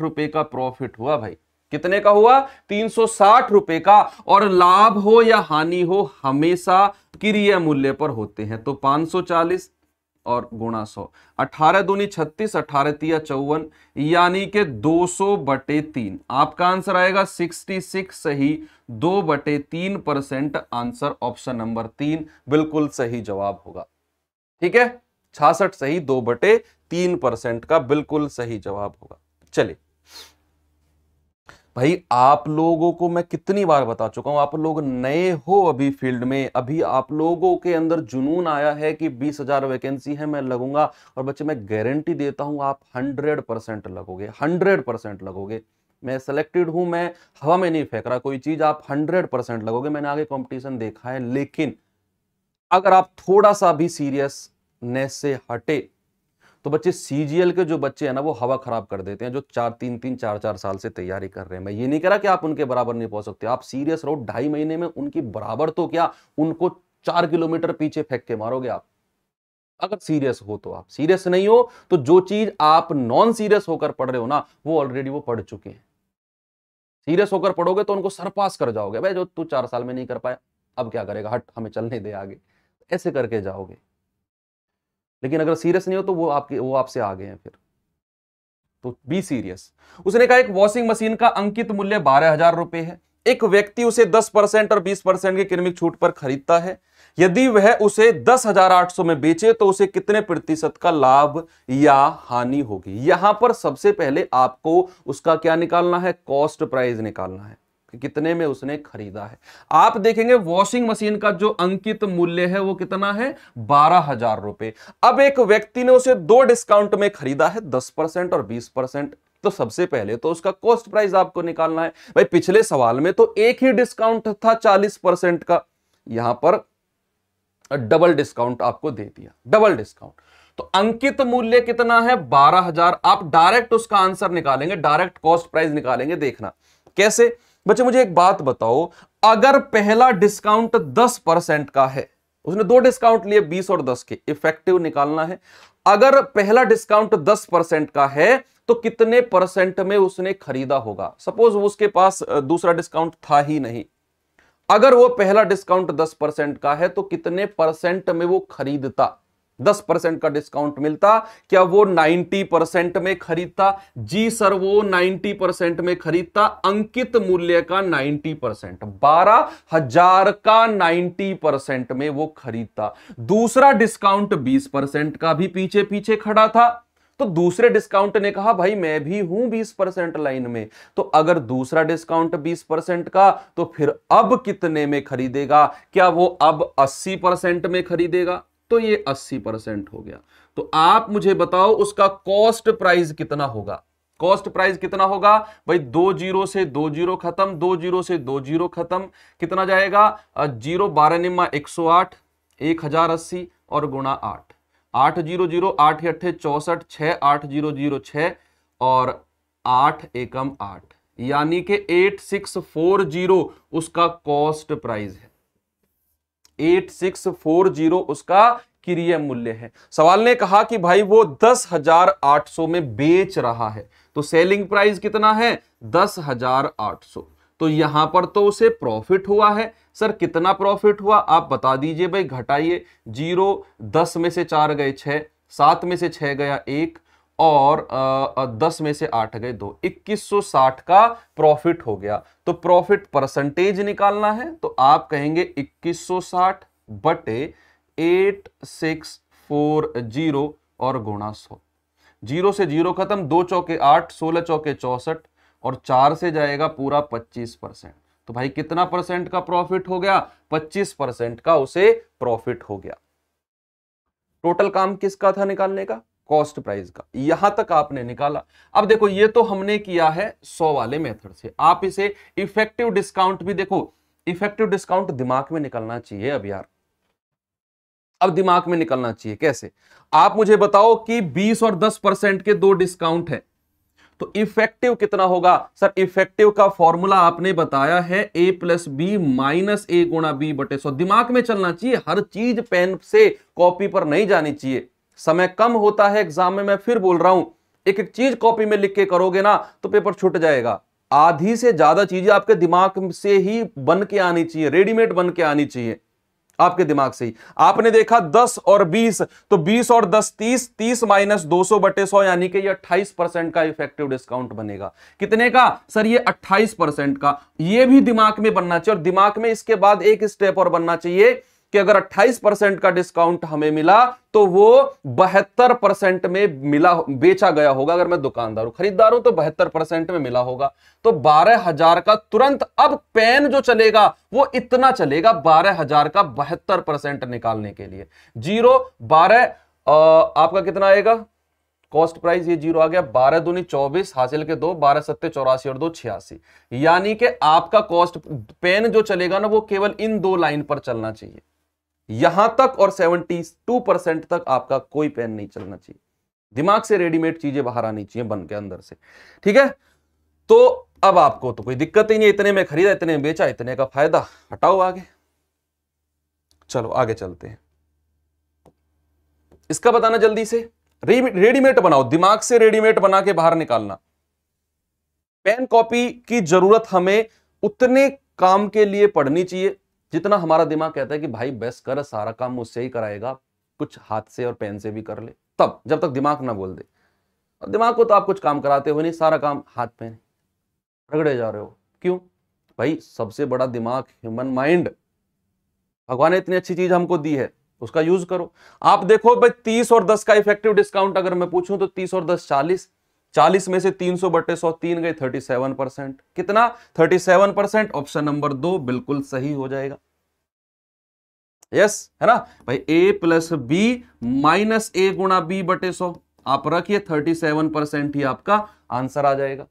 रुपए का प्रॉफिट हुआ भाई कितने का हुआ 360 रुपए का और लाभ हो या हानि हो हमेशा क्रिय मूल्य पर होते हैं तो 540 और गुणा सौ अठारह दूनी छत्तीस अठारह तिया चौवन यानी के सौ बटे तीन आपका आंसर आएगा सिक्सटी सिक्स सही दो बटे तीन परसेंट आंसर ऑप्शन नंबर तीन बिल्कुल सही जवाब होगा ठीक है छासठ सही दो बटे तीन परसेंट का बिल्कुल सही जवाब होगा चलिए भाई आप लोगों को मैं कितनी बार बता चुका हूं आप लोग नए हो अभी फील्ड में अभी आप लोगों के अंदर जुनून आया है कि बीस हजार वैकेंसी है मैं लगूंगा और बच्चे मैं गारंटी देता हूं आप हंड्रेड परसेंट लगोगे हंड्रेड परसेंट लगोगे मैं सेलेक्टेड हूं मैं हवा में नहीं फेंक रहा कोई चीज आप हंड्रेड परसेंट लगोगे मैंने आगे कॉम्पिटिशन देखा है लेकिन अगर आप थोड़ा सा भी सीरियसनेस से हटे तो बच्चे सी के जो बच्चे हैं ना वो हवा खराब कर देते हैं जो चार तीन तीन चार चार साल से तैयारी कर रहे हैं मैं ये नहीं कह रहा कि आप उनके बराबर नहीं पहुंच सकते आप सीरियस रहो ढाई महीने में उनकी बराबर तो क्या उनको चार किलोमीटर पीछे फेंक के मारोगे आप अगर सीरियस हो तो आप सीरियस नहीं हो तो जो चीज आप नॉन सीरियस होकर पढ़ रहे हो ना वो ऑलरेडी वो पढ़ चुके हैं सीरियस होकर पढ़ोगे तो उनको सरपास कर जाओगे भाई जो तू चार साल में नहीं कर पाया अब क्या करेगा हट हमें चलने दे आगे ऐसे करके जाओगे लेकिन अगर सीरियस नहीं हो तो वो आपके वो आपसे आगे हैं फिर तो बी सीरियस उसने कहा एक वॉशिंग मशीन का अंकित मूल्य बारह हजार रुपए है एक व्यक्ति उसे दस परसेंट और बीस परसेंट की क्रमिक छूट पर खरीदता है यदि वह उसे दस हजार आठ सौ में बेचे तो उसे कितने प्रतिशत का लाभ या हानि होगी यहां पर सबसे पहले आपको उसका क्या निकालना है कॉस्ट प्राइस निकालना है कितने में उसने खरीदा है आप देखेंगे वॉशिंग मशीन का जो अंकित मूल्य है वो कितना है बारह हजार रुपए अब एक व्यक्ति ने उसे दो डिस्काउंट में खरीदा है दस परसेंट और बीस परसेंट तो सबसे पहले तो उसका कॉस्ट प्राइस आपको निकालना है भाई पिछले सवाल में तो एक ही डिस्काउंट था चालीस परसेंट का यहां पर डबल डिस्काउंट आपको दे दिया डबल डिस्काउंट तो अंकित मूल्य कितना है बारह हजार आप डायरेक्ट उसका आंसर निकालेंगे डायरेक्ट कॉस्ट प्राइस निकालेंगे देखना कैसे बच्चे मुझे एक बात बताओ अगर पहला डिस्काउंट दस परसेंट का है उसने दो डिस्काउंट लिए बीस और दस के इफेक्टिव निकालना है अगर पहला डिस्काउंट दस परसेंट का है तो कितने परसेंट में उसने खरीदा होगा सपोज उसके पास दूसरा डिस्काउंट था ही नहीं अगर वो पहला डिस्काउंट दस परसेंट का है तो कितने परसेंट में वो खरीदता दस परसेंट का डिस्काउंट मिलता क्या वो नाइनटी परसेंट में खरीदता जी सर वो नाइनटी परसेंट में खरीदता अंकित मूल्य का नाइनटी परसेंट बारह हजार का नाइनटी परसेंट में वो खरीदता दूसरा डिस्काउंट बीस परसेंट का भी पीछे पीछे खड़ा था तो दूसरे डिस्काउंट ने कहा भाई मैं भी हूं बीस परसेंट लाइन में तो अगर दूसरा डिस्काउंट बीस परसेंट का तो फिर अब कितने में खरीदेगा क्या वो अब अस्सी परसेंट में खरीदेगा तो ये 80 परसेंट हो गया तो आप मुझे बताओ उसका कॉस्ट प्राइस कितना होगा कॉस्ट प्राइस कितना होगा भाई दो जीरो से दो जीरो खत्म दो जीरो से दो जीरो खत्म कितना जाएगा जीरो बारह निम्मा एक सौ आठ एक हजार अस्सी और गुणा आठ आठ जीरो जीरो आठ अट्ठे चौसठ छ आठ जीरो जीरो छ और आठ एकम आठ यानी कि एट सिक्स फोर जीरो उसका कॉस्ट प्राइस है एट सिक्स फोर जीरो उसका क्रिय मूल्य है सवाल ने कहा कि भाई वो दस हजार आठ सौ में बेच रहा है तो सेलिंग प्राइस कितना है दस हजार आठ सौ तो यहां पर तो उसे प्रॉफिट हुआ है सर कितना प्रॉफिट हुआ आप बता दीजिए भाई घटाइए जीरो दस में से चार गए छ सात में से छह गया एक और दस में से आठ गए दो इक्कीस साठ का प्रॉफिट हो गया तो प्रॉफिट परसेंटेज निकालना है तो आप कहेंगे इक्कीस साठ बटे एट सिक्स फोर जीरो और गुणा सौ जीरो से जीरो खत्म दो चौके आठ सोलह चौके चौसठ और चार से जाएगा पूरा पच्चीस परसेंट तो भाई कितना परसेंट का प्रॉफिट हो गया पच्चीस परसेंट का उसे प्रॉफिट हो गया टोटल काम किसका था निकालने का कॉस्ट प्राइस का यहां तक आपने निकाला अब देखो ये तो हमने किया है सौ वाले मेथड से आप इसे इफेक्टिव डिस्काउंट भी देखो इफेक्टिव डिस्काउंट दिमाग में निकलना चाहिए अब यार अब दिमाग में निकलना चाहिए कैसे आप मुझे बताओ कि 20 और 10 परसेंट के दो डिस्काउंट है तो इफेक्टिव कितना होगा सर इफेक्टिव का फॉर्मूला आपने बताया है A plus B minus A गुणा बी बटे सो दिमाग में चलना चाहिए हर चीज पेन से कॉपी पर नहीं जानी चाहिए समय कम होता है एग्जाम में मैं फिर बोल रहा हूं एक एक चीज कॉपी में लिख के करोगे ना तो पेपर छूट जाएगा आधी से ज्यादा चीजें आपके दिमाग से ही बन के आनी चाहिए रेडीमेड बन के आनी चाहिए आपके दिमाग से ही आपने देखा 10 और 20 तो 20 और 10 30 30 माइनस दो सौ बटे सौ यानी कि ये 28 परसेंट का इफेक्टिव डिस्काउंट बनेगा कितने का सर ये 28 परसेंट का ये भी दिमाग में बनना चाहिए और दिमाग में इसके बाद एक स्टेप और बनना चाहिए कि अगर 28 परसेंट का डिस्काउंट हमें मिला तो वो बहत्तर परसेंट में मिला बेचा गया होगा अगर मैं दुकानदार हूं खरीदार हूं तो बहत्तर परसेंट में मिला होगा तो बारह हजार का तुरंत अब पेन जो चलेगा वो इतना चलेगा बारह हजार का बहत्तर परसेंट निकालने के लिए जीरो बारह आपका कितना आएगा कॉस्ट प्राइस ये जीरो आ गया बारह दूनी चौबीस हासिल के दो बारह सत्ते चौरासी और दो छियासी यानी कि आपका कॉस्ट पेन जो चलेगा ना वो केवल इन दो लाइन पर चलना चाहिए यहां तक और 72 परसेंट तक आपका कोई पेन नहीं चलना चाहिए दिमाग से रेडीमेड चीजें बाहर आनी चाहिए बन के अंदर से ठीक है तो अब आपको तो कोई दिक्कत ही नहीं इतने में खरीदा इतने में बेचा इतने का फायदा हटाओ आगे चलो आगे चलते हैं इसका बताना जल्दी से रेडीमेड बनाओ दिमाग से रेडीमेड बना के बाहर निकालना पेन कॉपी की जरूरत हमें उतने काम के लिए पढ़नी चाहिए जितना हमारा दिमाग कहता है कि भाई बस कर सारा काम मुझसे ही कराएगा कुछ हाथ से और पेन से भी कर ले तब जब तक दिमाग ना बोल दे और दिमाग को तो आप कुछ काम कराते हो नहीं सारा काम हाथ पे रगड़े जा रहे हो क्यों भाई सबसे बड़ा दिमाग ह्यूमन माइंड भगवान ने इतनी अच्छी चीज हमको दी है उसका यूज करो आप देखो भाई तीस और दस का इफेक्टिव डिस्काउंट अगर मैं पूछूं तो तीस और दस चालीस चालीस में से तीन सौ बटे सौ तीन गए थर्टी सेवन परसेंट कितना thirty seven percent option number दो बिल्कुल सही हो जाएगा यस है ना भाई A plus B minus A गुणा बी बटे सौ आप रखिए थर्टी सेवन परसेंट ही आपका आंसर आ जाएगा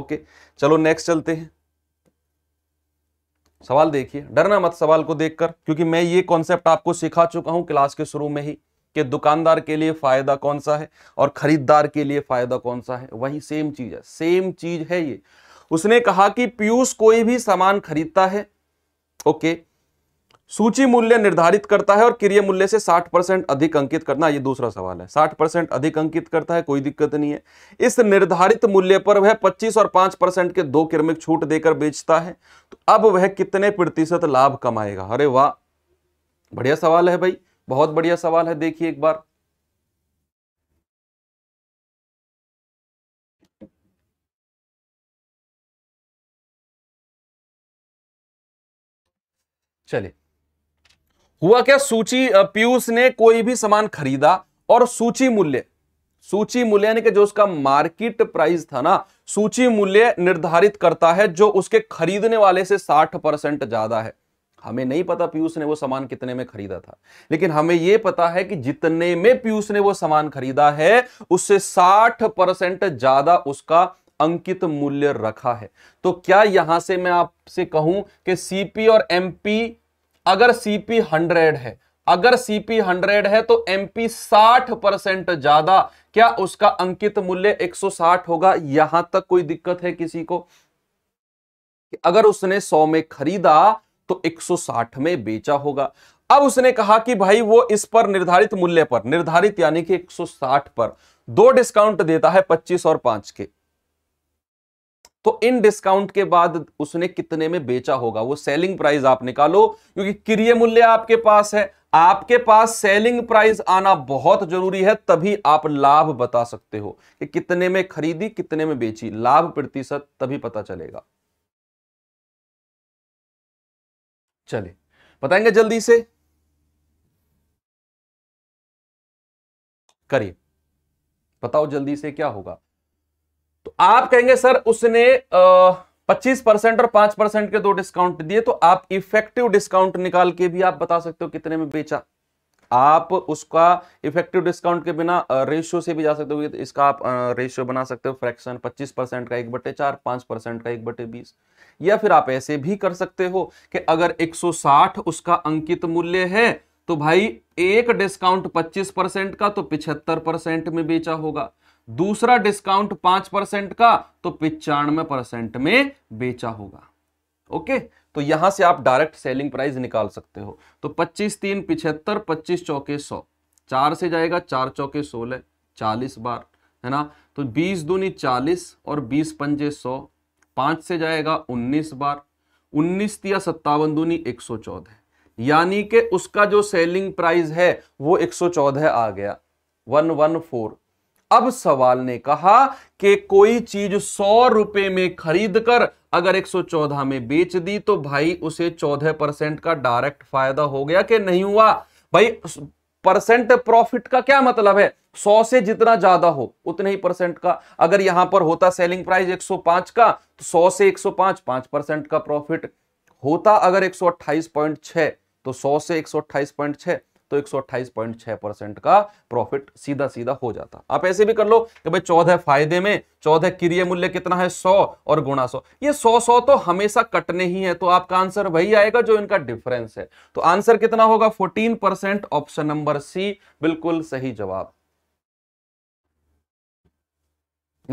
ओके चलो नेक्स्ट चलते हैं सवाल देखिए डरना मत सवाल को देखकर क्योंकि मैं ये कॉन्सेप्ट आपको सिखा चुका हूं क्लास के शुरू में ही कि दुकानदार के लिए फ़ायदा कौन सा है और ख़रीदार के लिए फ़ायदा कौन सा है वही सेम चीज़ है सेम चीज़ है ये उसने कहा कि पीयूष कोई भी सामान खरीदता है ओके सूची मूल्य निर्धारित करता है और क्रिय मूल्य से 60 परसेंट अधिक अंकित करना ये दूसरा सवाल है 60 परसेंट अधिक अंकित करता है कोई दिक्कत नहीं है इस निर्धारित मूल्य पर वह 25 और 5 परसेंट के दो क्रमिक छूट देकर बेचता है तो अब वह कितने प्रतिशत लाभ कमाएगा अरे वाह बढ़िया सवाल है भाई बहुत बढ़िया सवाल है देखिए एक बार चलिए हुआ क्या सूची पीयूष ने कोई भी सामान खरीदा और सूची मूल्य सूची मूल्य यानी कि जो उसका मार्केट प्राइस था ना सूची मूल्य निर्धारित करता है जो उसके खरीदने वाले से 60 परसेंट ज्यादा है हमें नहीं पता पीयूष ने वो सामान कितने में खरीदा था लेकिन हमें यह पता है कि जितने में पीयूष ने वो सामान खरीदा है उससे 60 परसेंट ज्यादा उसका अंकित मूल्य रखा है तो क्या यहां से मैं आपसे कहूं कि सीपी और एमपी अगर सीपी हंड्रेड है अगर सीपी हंड्रेड है तो एमपी साठ परसेंट ज्यादा क्या उसका अंकित मूल्य 160 होगा यहां तक कोई दिक्कत है किसी को अगर उसने 100 में खरीदा तो 160 में बेचा होगा अब उसने कहा कि भाई वो इस पर निर्धारित मूल्य पर निर्धारित यानी कि 160 पर दो डिस्काउंट देता है 25 और 5 के तो इन डिस्काउंट के बाद उसने कितने में बेचा होगा वो सेलिंग प्राइस आप निकालो क्योंकि क्रिय मूल्य आपके पास है आपके पास सेलिंग प्राइस आना बहुत जरूरी है तभी आप लाभ बता सकते हो कि कितने में खरीदी कितने में बेची लाभ प्रतिशत तभी पता चलेगा चले बताएंगे जल्दी से करिए बताओ जल्दी से क्या होगा तो आप कहेंगे सर उसने पच्चीस परसेंट और पांच परसेंट के दो डिस्काउंट दिए तो आप इफेक्टिव डिस्काउंट निकाल के भी आप बता सकते हो कितने में बेचा आप उसका इफेक्टिव डिस्काउंट के बिना रेशियो से भी जा सकते हो तो इसका आप रेशियो बना सकते हो फ्रैक्शन 25 परसेंट का एक बटे चार पांच परसेंट का एक बटे बीस या फिर आप ऐसे भी कर सकते हो कि अगर 160 उसका अंकित मूल्य है तो भाई एक डिस्काउंट 25 परसेंट का तो पिछहत्तर परसेंट में बेचा होगा दूसरा डिस्काउंट पांच का तो पिचानवे में बेचा होगा ओके okay? तो यहां से आप डायरेक्ट सेलिंग प्राइस निकाल सकते हो तो पच्चीस तीन पिछहत्तर पच्चीस चौके सौ चार से जाएगा चार चौके सोलह चालीस बार है ना तो बीस दूनी चालीस और बीस पंजे सौ पांच से जाएगा उन्नीस बार उन्नीस तिया सत्तावन दूनी एक सौ चौदह यानी कि उसका जो सेलिंग प्राइस है वो एक सौ चौदह आ गया वन वन फोर अब सवाल ने कहा कि कोई चीज सौ रुपए में खरीद कर अगर 114 में बेच दी तो भाई उसे 14 परसेंट का डायरेक्ट फायदा हो गया कि नहीं हुआ भाई परसेंट प्रॉफिट का क्या मतलब है सौ से जितना ज्यादा हो उतने ही परसेंट का अगर यहां पर होता सेलिंग प्राइस 105 का तो सौ से 105 5 परसेंट का प्रॉफिट होता अगर 128.6 तो 100 से 128.6 तो एक परसेंट का प्रॉफिट सीधा सीधा हो जाता आप ऐसे भी कर लो कि भाई चौदह फायदे में चौदह क्रिय मूल्य कितना है सौ और गुणा सौ ये सौ सौ तो हमेशा कटने ही है तो आपका आंसर वही आएगा जो इनका डिफरेंस है तो आंसर कितना होगा fourteen percent option number C बिल्कुल सही जवाब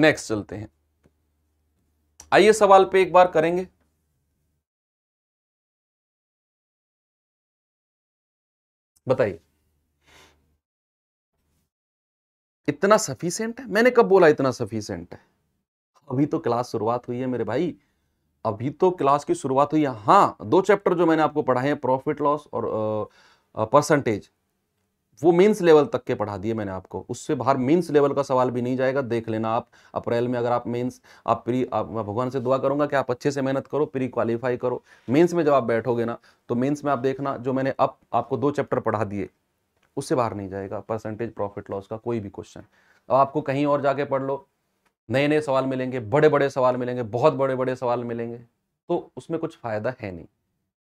नेक्स्ट चलते हैं आइए सवाल पे एक बार करेंगे बताइए इतना सफिशियंट है मैंने कब बोला इतना सफिशियंट है अभी तो क्लास शुरुआत हुई है मेरे भाई अभी तो क्लास की शुरुआत हुई है हाँ दो चैप्टर जो मैंने आपको पढ़ाए हैं प्रॉफिट लॉस और परसेंटेज वो मेंस लेवल तक के पढ़ा दिए मैंने आपको उससे बाहर मेंस लेवल का सवाल भी नहीं जाएगा देख लेना आप अप्रैल में अगर आप मेंस आप प्री आप भगवान से दुआ करूंगा कि आप अच्छे से मेहनत करो प्री क्वालिफाई करो मेंस में जब आप बैठोगे ना तो मेंस में आप देखना जो मैंने अब आपको दो चैप्टर पढ़ा दिए उससे बाहर नहीं जाएगा परसेंटेज प्रॉफिट लॉस का कोई भी क्वेश्चन अब आपको कहीं और जाके पढ़ लो नए नए सवाल मिलेंगे बड़े बड़े सवाल मिलेंगे बहुत बड़े बड़े सवाल मिलेंगे तो उसमें कुछ फ़ायदा है नहीं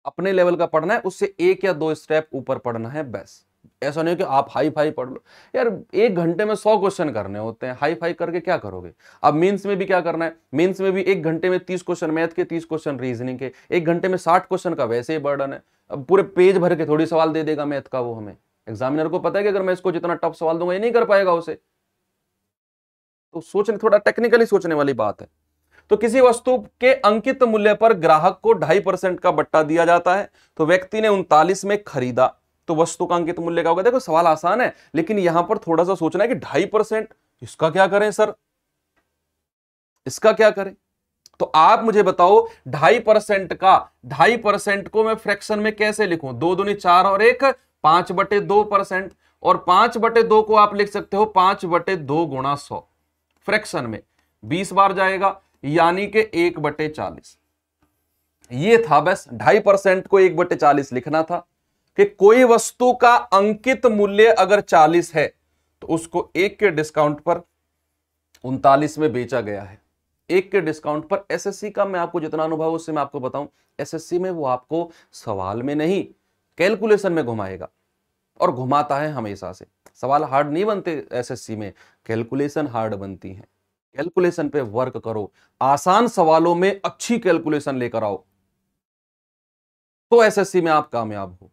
अपने लेवल का पढ़ना है उससे एक या दो स्टेप ऊपर पढ़ना है बेस्ट ऐसा नहीं कि आप हाई फाई पढ़ लो यार एक घंटे में सौ क्वेश्चन करने होते हैं हाई फाई करके क्या करोगे अब मेंस में भी क्या करना है मेंस में भी एक घंटे में तीस क्वेश्चन मैथ के तीस क्वेश्चन रीजनिंग के एक घंटे में साठ क्वेश्चन का वैसे ही बर्डन है अब पूरे पेज भर के थोड़ी सवाल दे देगा मैथ का वो हमें एग्जामिनर को पता है कि अगर मैं इसको जितना टफ सवाल दूंगा ये नहीं कर पाएगा उसे तो सोचने थोड़ा टेक्निकली सोचने वाली बात है तो किसी वस्तु के अंकित मूल्य पर ग्राहक को ढाई परसेंट का बट्टा दिया जाता है तो व्यक्ति ने उनतालीस में खरीदा तो वस्तु का अंकित मूल्य क्या होगा देखो सवाल आसान है लेकिन यहां पर थोड़ा सा सोचना है कि ढाई परसेंट इसका क्या करें सर इसका क्या करें तो आप मुझे बताओ ढाई परसेंट का ढाई परसेंट को मैं फ्रैक्शन में कैसे लिखूं दो दुनी चार और एक पांच बटे दो परसेंट और पांच बटे दो को आप लिख सकते हो पांच बटे दो गुणा सौ फ्रैक्शन में बीस बार जाएगा यानी कि एक बटे चालीस ये था बस ढाई परसेंट को एक बटे चालीस लिखना था कि कोई वस्तु का अंकित मूल्य अगर 40 है तो उसको एक के डिस्काउंट पर उनतालीस में बेचा गया है एक के डिस्काउंट पर एसएससी का मैं आपको जितना अनुभव उससे मैं आपको बताऊं एसएससी में वो आपको सवाल में नहीं कैलकुलेशन में घुमाएगा और घुमाता है हमेशा से सवाल हार्ड नहीं बनते एसएससी में कैलकुलेशन हार्ड बनती है कैलकुलेशन पे वर्क करो आसान सवालों में अच्छी कैलकुलेशन लेकर आओ तो एसएससी में आप कामयाब हो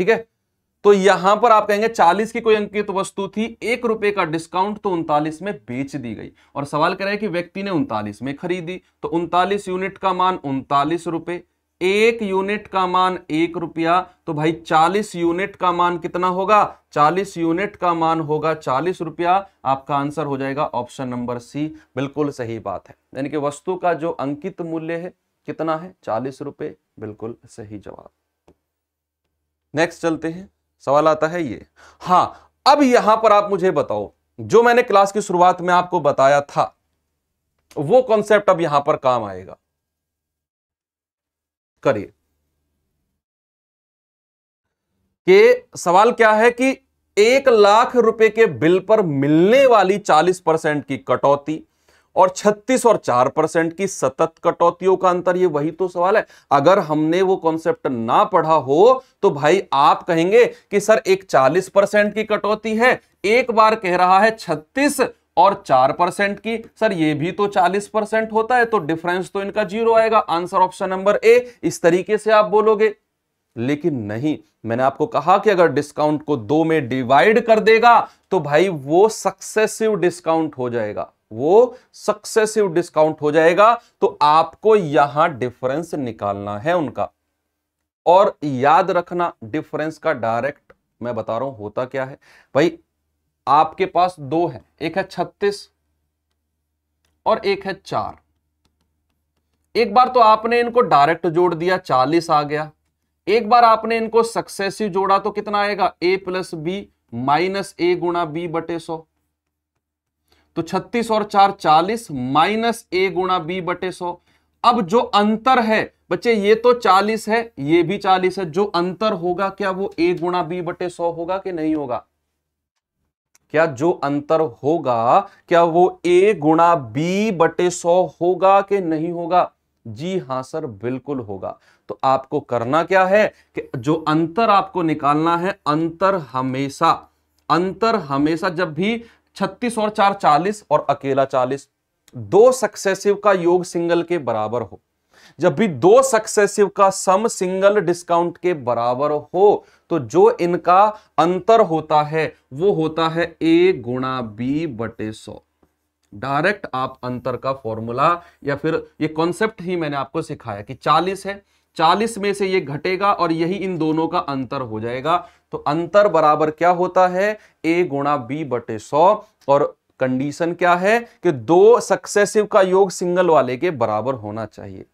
ठीक है तो यहां पर आप कहेंगे चालीस की कोई अंकित वस्तु थी एक रुपए का डिस्काउंट तो उनतालीस में बेच दी गई और सवाल करें कि व्यक्ति ने उनतालीस में खरीदी तो उनतालीस यूनिट का मान उनतालीस रुपए एक यूनिट का मान एक रुपया तो भाई चालीस यूनिट का मान कितना होगा चालीस यूनिट का मान होगा चालीस रुपया आपका आंसर हो जाएगा ऑप्शन नंबर सी बिल्कुल सही बात है यानी कि वस्तु का जो अंकित मूल्य है कितना है चालीस रुपये बिल्कुल सही जवाब नेक्स्ट चलते हैं सवाल आता है ये हाँ अब यहां पर आप मुझे बताओ जो मैंने क्लास की शुरुआत में आपको बताया था वो कॉन्सेप्ट अब यहां पर काम आएगा करिए के सवाल क्या है कि एक लाख रुपए के बिल पर मिलने वाली चालीस परसेंट की कटौती और 36 और 4 परसेंट की सतत कटौतियों का अंतर ये वही तो सवाल है अगर हमने वो कॉन्सेप्ट ना पढ़ा हो तो भाई आप कहेंगे कि सर एक 40 परसेंट की कटौती है एक बार कह रहा है 36 और 4 परसेंट की सर ये भी तो 40 परसेंट होता है तो डिफरेंस तो इनका जीरो आएगा आंसर ऑप्शन नंबर ए इस तरीके से आप बोलोगे लेकिन नहीं मैंने आपको कहा कि अगर डिस्काउंट को दो में डिवाइड कर देगा तो भाई वो सक्सेसिव डिस्काउंट हो जाएगा वो सक्सेसिव डिस्काउंट हो जाएगा तो आपको यहां डिफरेंस निकालना है उनका और याद रखना डिफरेंस का डायरेक्ट मैं बता रहा हूं होता क्या है भाई आपके पास दो है एक है छत्तीस और एक है चार एक बार तो आपने इनको डायरेक्ट जोड़ दिया चालीस आ गया एक बार आपने इनको सक्सेसिव जोड़ा तो कितना आएगा A plus B minus A गुणा बी बटे सौ तो 36 और 4 40 माइनस ए गुणा बी बटे सौ अब जो अंतर है बच्चे ये तो 40 है ये भी 40 है जो अंतर होगा क्या वो ए गुणा बी बटे सौ होगा कि नहीं होगा क्या जो अंतर होगा क्या वो ए गुणा बी बटे सौ होगा कि नहीं होगा जी हाँ सर बिल्कुल होगा तो आपको करना क्या है कि जो अंतर आपको निकालना है अंतर हमेशा अंतर हमेशा जब भी छत्तीस और चार चालीस और अकेला चालीस दो सक्सेसिव का योग सिंगल के बराबर हो जब भी दो सक्सेसिव का सम सिंगल डिस्काउंट के बराबर हो तो जो इनका अंतर होता है वो होता है ए गुणा बी बटे सौ डायरेक्ट आप अंतर का फॉर्मूला या फिर ये कॉन्सेप्ट ही मैंने आपको सिखाया कि 40 है 40 में से ये घटेगा और यही इन दोनों का अंतर हो जाएगा तो अंतर बराबर क्या होता है ए गुणा बी बटे सौ और कंडीशन क्या है कि दो सक्सेसिव का योग सिंगल वाले के बराबर होना चाहिए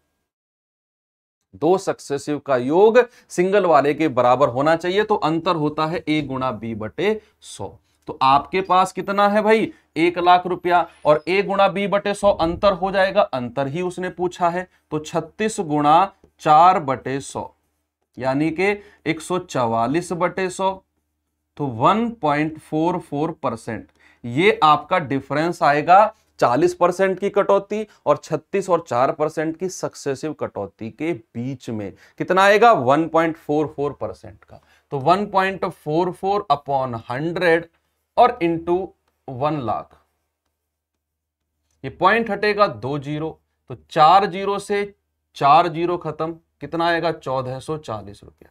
दो सक्सेसिव का योग सिंगल वाले के बराबर होना चाहिए तो अंतर होता है ए गुणा बी बटे सौ तो आपके पास कितना है भाई एक लाख रुपया और ए गुणा बी बटे सौ अंतर हो जाएगा अंतर ही उसने पूछा है तो छत्तीस गुणा चार बटे सौ यानी कि एक सौ चवालीस बटे 100 तो 1.44 परसेंट ये आपका डिफरेंस आएगा 40 परसेंट की कटौती और 36 और 4 परसेंट की सक्सेसिव कटौती के बीच में कितना आएगा 1.44 परसेंट का तो 1.44 अपॉन हंड्रेड और इंटू वन लाख ये पॉइंट हटेगा दो जीरो तो चार जीरो से चार जीरो खत्म कितना आएगा चौदह सो चालीस रुपया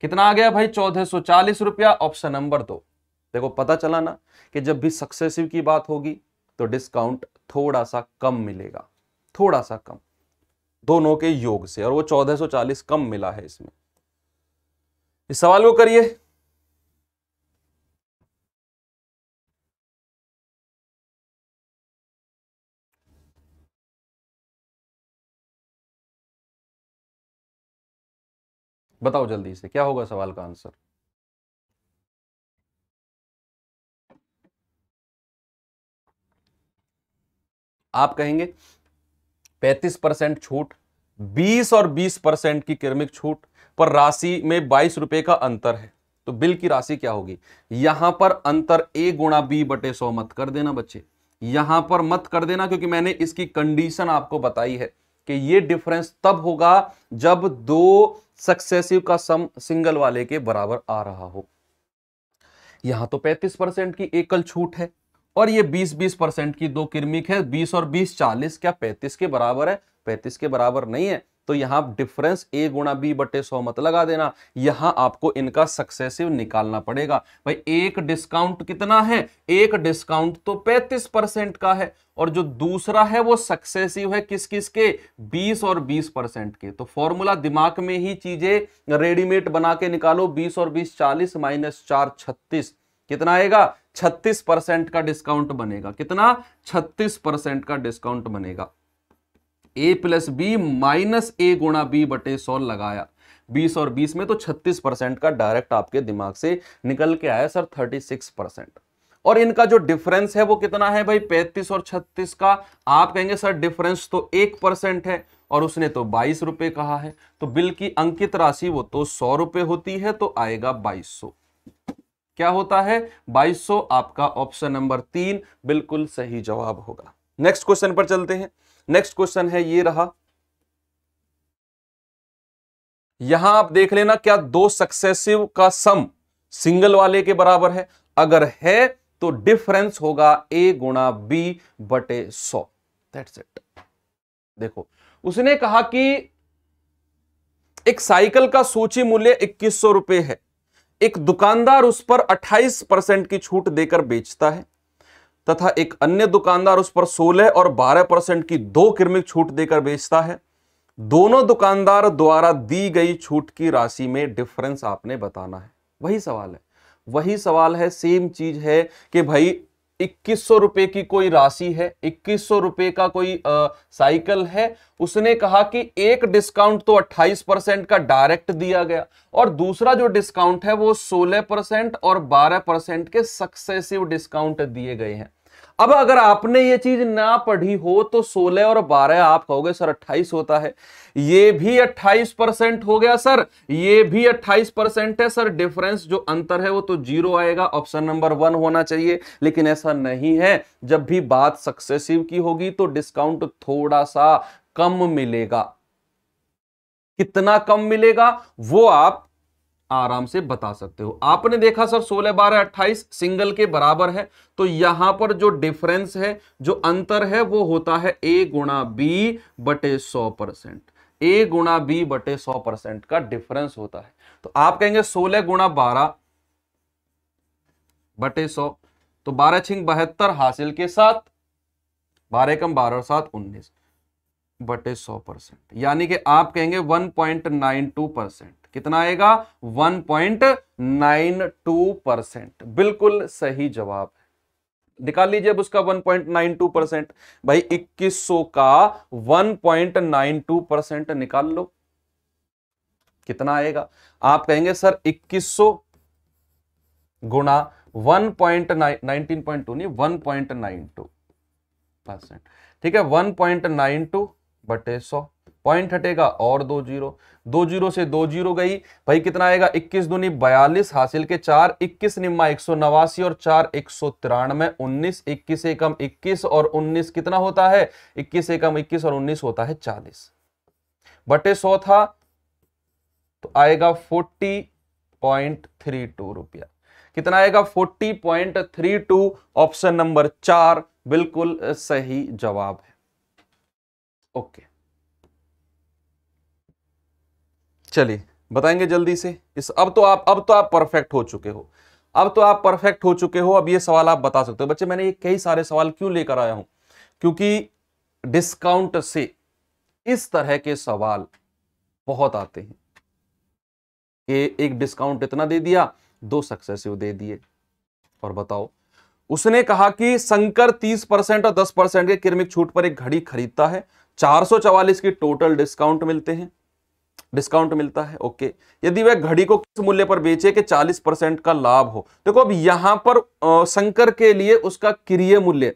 कितना आ गया भाई चौदह सो चालीस रुपया ऑप्शन नंबर दो देखो पता चला ना कि जब भी सक्सेसिव की बात होगी तो डिस्काउंट थोड़ा सा कम मिलेगा थोड़ा सा कम दोनों के योग से और वो चौदह चालीस कम मिला है इसमें इस सवाल को करिए बताओ जल्दी से क्या होगा सवाल का आंसर आप कहेंगे 35 परसेंट छूट 20 और 20 परसेंट की क्रमिक छूट पर राशि में बाईस रुपए का अंतर है तो बिल की राशि क्या होगी यहां पर अंतर ए गुणा बी बटे सौ मत कर देना बच्चे यहां पर मत कर देना क्योंकि मैंने इसकी कंडीशन आपको बताई है कि ये डिफरेंस तब होगा जब दो सक्सेसिव का सम सिंगल वाले के बराबर आ रहा हो यहां तो 35 परसेंट की एकल छूट है और ये 20-20 परसेंट की दो किरमिक है 20 और 20 40 क्या 35 के बराबर है 35 के बराबर नहीं है तो यहां डिफरेंस ए गुणा बी बटे सौ मत लगा देना यहां आपको इनका सक्सेसिव निकालना पड़ेगा भाई एक डिस्काउंट कितना है एक डिस्काउंट तो पैंतीस परसेंट का है और जो दूसरा है वो सक्सेसिव है किस किस के 20 और 20 परसेंट के तो फॉर्मूला दिमाग में ही चीजें रेडीमेड बना के निकालो 20 और 20 40 माइनस चार छत्तीस कितना आएगा 36 परसेंट का डिस्काउंट बनेगा कितना 36 परसेंट का डिस्काउंट बनेगा A plus B minus A गुणा बी बटे सौ लगाया 20 और 20 में तो 36 परसेंट का डायरेक्ट आपके दिमाग से निकल के आया सर 36 परसेंट और इनका जो डिफरेंस है वो कितना है भाई 35 और 36 का आप कहेंगे सर डिफरेंस तो एक परसेंट है और उसने तो बाईस रुपए कहा है तो बिल की अंकित राशि वो तो सौ रुपए होती है तो आएगा बाईस सौ क्या होता है 2200 आपका ऑप्शन नंबर तीन बिल्कुल सही जवाब होगा नेक्स्ट क्वेश्चन पर चलते हैं नेक्स्ट क्वेश्चन है ये रहा यहां आप देख लेना क्या दो सक्सेसिव का सम सिंगल वाले के बराबर है अगर है तो डिफरेंस होगा ए गुणा बी बटे सौ दैट्स इट देखो उसने कहा कि एक साइकिल का सूची मूल्य इक्कीस सौ रुपए है एक दुकानदार उस पर 28 परसेंट की छूट देकर बेचता है तथा एक अन्य दुकानदार उस पर 16 और 12 परसेंट की दो किरमिक छूट देकर बेचता है दोनों दुकानदार द्वारा दी गई छूट की राशि में डिफरेंस आपने बताना है वही सवाल है वही सवाल है सेम चीज है कि भाई इक्कीस सौ रुपए की कोई राशि है इक्कीस रुपए का कोई साइकिल है उसने कहा कि एक डिस्काउंट तो 28 परसेंट का डायरेक्ट दिया गया और दूसरा जो डिस्काउंट है वो 16 परसेंट और 12 परसेंट के सक्सेसिव डिस्काउंट दिए गए हैं अब अगर आपने ये चीज ना पढ़ी हो तो 16 और 12 आप कहोगे सर 28 होता है ये भी 28 परसेंट हो गया सर ये भी 28 परसेंट है सर डिफरेंस जो अंतर है वो तो जीरो आएगा ऑप्शन नंबर वन होना चाहिए लेकिन ऐसा नहीं है जब भी बात सक्सेसिव की होगी तो डिस्काउंट थोड़ा सा कम मिलेगा कितना कम मिलेगा वो आप आराम से बता सकते हो आपने देखा सर 16 बारह 28 सिंगल के बराबर है तो यहां पर जो डिफरेंस है जो अंतर है वो होता है ए गुणा बी बटे सौ परसेंट ए गुणा बी बटे सौ परसेंट का डिफरेंस होता है तो आप कहेंगे सोलह गुणा बारह बटे सौ तो बारह छिंग बहत्तर हासिल के साथ बारह कम बारह सात उन्नीस बटे सौ परसेंट यानी कि आप कहेंगे one point nine two percent कितना आएगा 1.92 परसेंट बिल्कुल सही जवाब निकाल लीजिए अब उसका 1.92 परसेंट भाई 2100 का 1.92 परसेंट निकाल लो कितना आएगा आप कहेंगे सर 2100 गुणा वन पॉइंट नहीं 1.92 परसेंट ठीक है 1.92 बटे 100 पॉइंट हटेगा और दो जीरो दो जीरो से दो जीरो गई भाई कितना आएगा इक्कीस दूनी बयालीस हासिल के चार इक्कीस निम्मा एक सौ नवासी और चार एक सौ तिरानवे उन्नीस इक्कीस एकम इक्कीस और उन्नीस कितना होता है इक्कीस एकम इक्कीस और उन्नीस होता है चालीस बटे सौ था तो आएगा फोर्टी पॉइंट थ्री टू रुपया कितना आएगा forty point three two option number चार बिल्कुल सही जवाब है ओके चलिए बताएंगे जल्दी से इस अब तो आप अब तो आप परफेक्ट हो चुके हो अब तो आप परफेक्ट हो चुके हो अब ये सवाल आप बता सकते हो बच्चे मैंने ये कई सारे सवाल क्यों लेकर आया हूं क्योंकि डिस्काउंट से इस तरह के सवाल बहुत आते हैं कि एक डिस्काउंट इतना दे दिया दो सक्सेसिव दे दिए और बताओ उसने कहा कि शंकर 30 परसेंट और 10 परसेंट के किरमिक छूट पर एक घड़ी खरीदता है चार की टोटल डिस्काउंट मिलते हैं डिस्काउंट मिलता है ओके यदि वह घड़ी को किस मूल्य पर बेचे कि 40 परसेंट का लाभ हो देखो अब यहां पर शंकर के लिए उसका क्रिय मूल्य